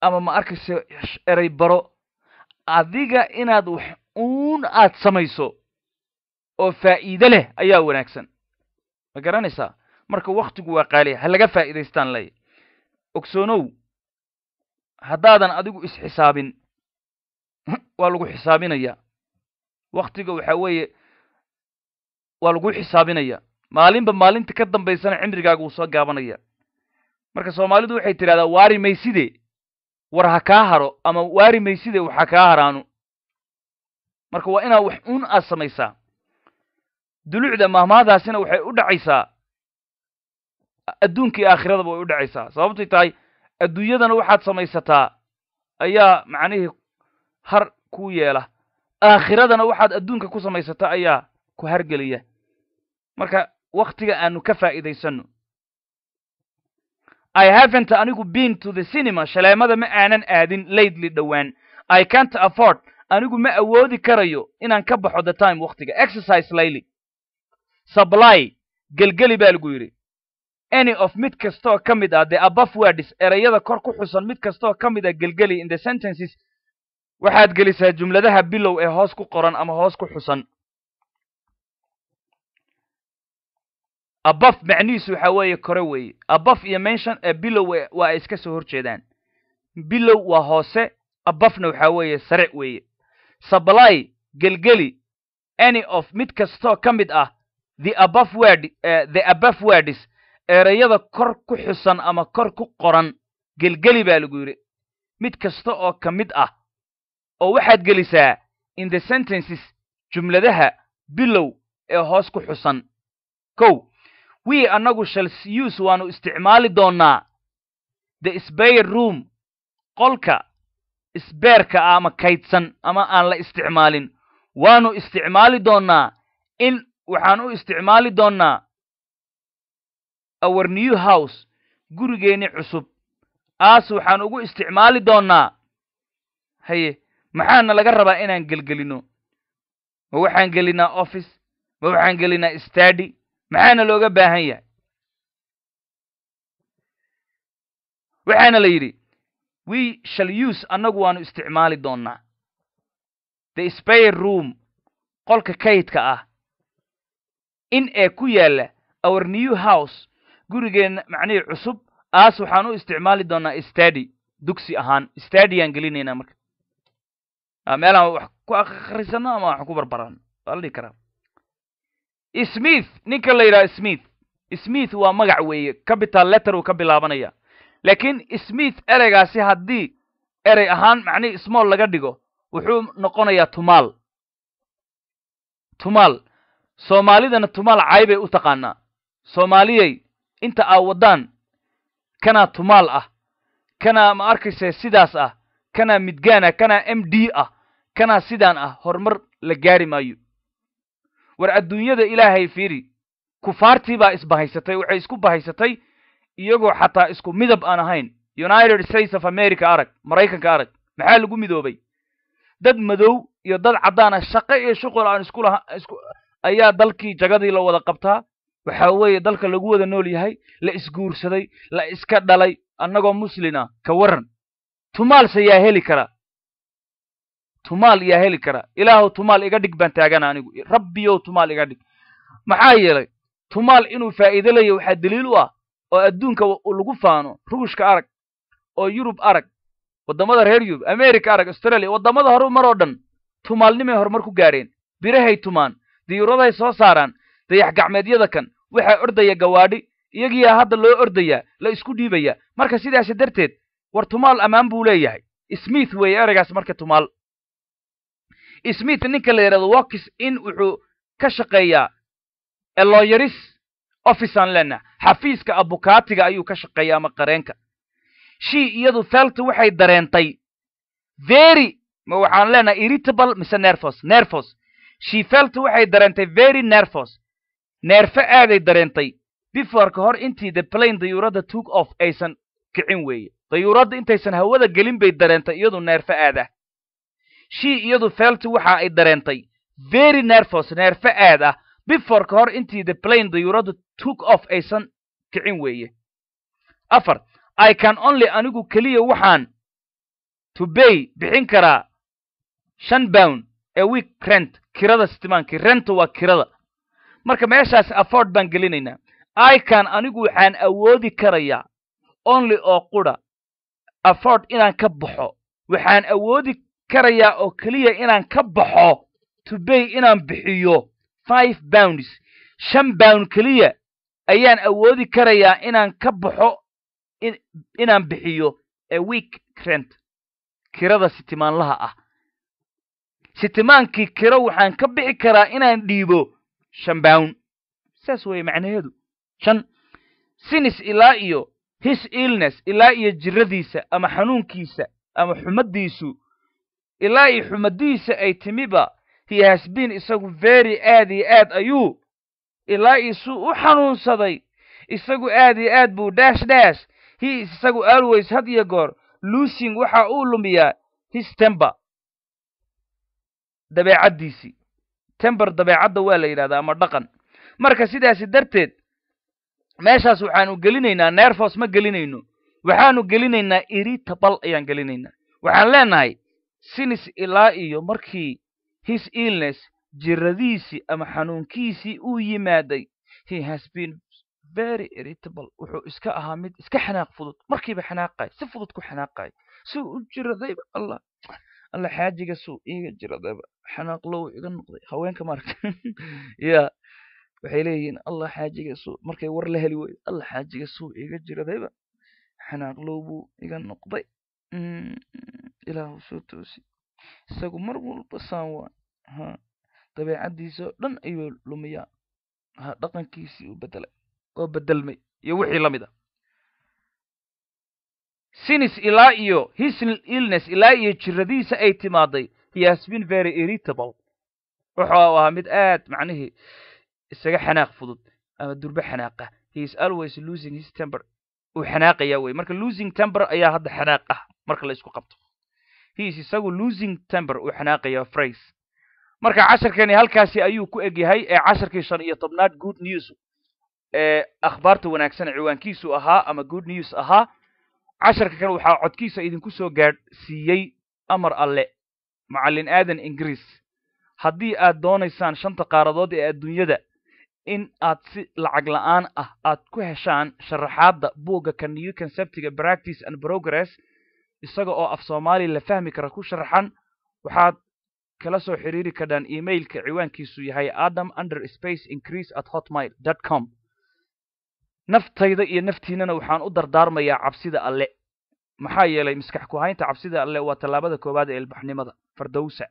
ama ma arkaysa eray baro adiga inaad wax uun aad samayso oo faa'iide leh ayaa wanaagsan ma garanaysaa marka waktigu waa qaaliya ha laga faa'iidaystaan lay ogsoonow haddaadan adigu isxisaabin waa lagu xisaabinayaa waktiga waxa weeye waa lagu xisaabinaya maalinba maalinta ka dambaysana cimrigaaga wuu soo gaabanaya marka soomaalidu waxay tidhahdaa waari mayside war ha kaa haro ama waari mayside waxa kaa haraanu marka waa inaa wax uun aad samaysaa dulucda mahmaadaasina waxay u dhacaysaa adduunkii aakhirada way u dhacaysaa sababtay tahay adduunyadana waxaad samaysataa ayaa macnihii har kuu yeela aakhiradana waxaad adduunka ku samaysata ayaa ku hargeliya marka wakhtiga aanu ka faa'iidaysanno i havent anigu been to the cinema shaleemada ma aanan aadin laidly dhowaan i cant afford anigu ma awoodi karayo inaan ka baxo the time wakhtiga exercise layly sably gelgeli baa lagu yidhi any of mid kastoo ka mid ah the above words erayada kor ku xusan mid kastoo ka mid ah gelgeli in the sentences waxaad gelisaa jumladaha bilow ee hoos ku qoran ama hoos ku xusan abaf macnihiisu waxa weeye kore weeye abaf iyo mention ee bilow waa ay iska soo horjeedaan bilow waa hoose abafna waxaa weeye sare weeye sublay gelgeli any of mid kastoo ka mid ah the abaf word eh, the abaf wordis ereyada kor ku xusan ama kor ku qoran gelgeli baa lagu yidhi mid kasta oo ka mid ah oo waxaad gelisaa in the sentences jumladaha bilow ee hoos ku xusan kow wii annagu shall waannu isticmaali doonnaa the sbayr room qolka isbeerka ah ama kaydsan ama aan la isticmaalin waannu isticmaali doonnaa in waxaan u isticmaali doonnaa our new house gurigeenni cusub aas waxaan ugu isticmaali doonnaa haye maxaana laga rabaa inaan gelgelino ma waxaan gelinaa office ma waxaan gelinaa stadi maxaana looga baahan yahay waxaana la yidhi we shall use annagu waanu isticmaali doonnaa the spare room qolka kaydka ah in ee ku yaalla our new house gurigeenna macnihii cusub aas waxaan u isticmaali doonaa stadi dugsi ahaan stadiaan gelinaynaa marka Ah, meelaan wax ku akhrisano ama wax ku barbarano waa la dhihi karaa smith ninka la yidhaha smith smith waa magac weeye capital letter uu ka bilaabanaya laakiin smith ereygaasi haddii erey ahaan macnihii small laga dhigo wuxuu noqonayaa tumaal tumaal soomaalidana tumaal caybay u taqaanaa soomaaliyey inta aa waddaan kanaa tumaal ah kanaa ma arkayse sidaas ah kanaa midgaan ah kanaa m d ah kanaa sidaan ah horumar la gaari maayo war adduunyada ilaahay fiiri kufaartii baa isbahaysatay waxay isku bahaysatay iyagoo xataa isku midab aan ahayn united states of america arag maraykanka arag maxaa lagu midoobay dad madow iyo dad caddaana shaqo iyo shuqul aan iskulaa isku ayaa dalkii jagadii la wada qabtaa waxaa weeye dalka lagu wada nool yahay la isguursaday la iska dhalay annagoo muslin ah ka waran tumaalse yaa heli kara tumaal yaa heli kara ilaahuw tumaal iga dhig baan taagana anigu rabbiyow tumaal iga dhig maxaa yeelay tumaal inuu faa'iido leeya waxaa daliil u ah oo adduunka lagu faano ruushka arag oo yurub arag waddamada reer yurub amerika arag australia waddammada hore maroo dhan tumaalnimay horumar ku gaareen birahay tumaan diyuuraday soo saaraan dayax gacmeedyada kan waxaa ordaya gawaadhi iyagiyaa hadda loo ordayaa la isku dhiibaya marka sidaasi darteed war tumaal ammaan buu leeyahay smith weeye ereygaas marka tumaal smith ninka la yidhahdo wakis in wuxuu ka shaqeeyaa eloyeris officaan lena xafiiska abukaatiga ayuu ka shaqeeya ama qareenka shi iyadu thelto waxay dareentay very ma waxaan leenahay irritable mise nervos nervos shi thelto waxay dareentay very nervos neerfe aaday dareentay biforka hor intii the plane dayuuradda took off aysan kicin weeye dayuuradda intaysan hawada gelin bay dareentay iyadu neerfo aada shii iyadu feelti waxa ay dareentay very nervous neerfo aad ah before ka hor intii the plane dayuuraddu took off aysan kicin weeye afar i can only anigu keliya waxaan tubey bixin karaa shan bound ee week rent kirada stimaankii renta waa kirada marka meeshaas afford baan gelinaynaa i can anigu waxaan awoodi karayaa only oo qudha afford inaan ka baxo waxaan awoodi karayaa oo keliya inaan ka baxo tubay inaan bixiyo five bounds shan bound keliya ayaan awoodi karayaa inaan ka baxo inaan bixiyo ee week rent kirada sitimaanlaha ah sitimaankii kiro waxaan ka bixi karaa inaan dhiibo shan bound saas weeye macnaheedu shan sinis ilaa iyo his illness ilaa iyo jiradiisa ama xanuunkiisa ama xumaddiisu ilaa iyo xumadiisa ay timiba he has been isagu very aad iyo aad ayuu ilaa iyo suu u xanuunsaday isagu aad iyo aad buu dash dash he is isagu always had iyo goor luusing waxa uu lumiyaa his tember dabeecaddiisii tember dabeecadda waa la yidhahdaa ama dhaqan marka sidaasi darteed meeshaas waxaanu gelinaynaa nerfos ma gelinayno waxaanu gelinaynaa irritable ayaan gelinaynaa waxaan leenahay sinis ilaa iyo markii his illness jiradiisii ama xanuunkiisii uu yimaaday he has been very irritable wuxuu iska ahaa mid iska xanaaq fudud markiiba xanaaqay si fudud ku xanaaqay suu u jiradayba allah alla xaajiga iiga jiradayba xanaaqlow iga noqday haweenka maaragta ya waxay leeyihiin allah xaajigaas markay war la heli weydo allah xaajigasuu iga jiradayba xanaaqlowbuu iga noqday mm-hmm. ilaah soo toosi isagu mar walba saan waa ha dabeecadiisa oo dhan ayuu lumiyaa ha dhaqankiisii u bedelay oo bedelmay iyo wixii la mid a ah. sinis ilaa iyo his illness ilaa iyo jiradiisa ay timaaday he has been very irritable wuxuu ahaa mid aad macnihii isaga xanaaq fudud ama durbe xanaaqa he always losing his temper uu xanaaqaya wey marka losing temper ayaa hadda xanaaq ah marka la isku qabto he isagu losing temper uu xanaaqaya phrase marka casharkani halkaasi ayuu ku egyahay ee casharkii shan iyo tobnaad good news ee akhbaarta wanaagsan ciwaankiisu ahaa ama good news ahaa casharka kan waxaa codkiisa idinku soo gaadhsiiyey amar alle macalin aadan ingiriis haddii aad doonaysaan shanta qaaradood ee adduunyada in aad si lacag la'aan ah aad ku heshaan sharaxaadda buugga new conceptiga bractice and progress isaga oo af soomaali la fahmi kara ku sharaxan waxaad kala soo xiriiri kardhaan emailka ciwaankiisu yahay adam under space increase at hotmail dot com naftayda iyo naftiinana waxaan u dardaarmayaa cabsida alle maxaa yeelay maskax ku haynta cabsida alle waa tallaabada koowaad ee ilbaxnimada fardowsa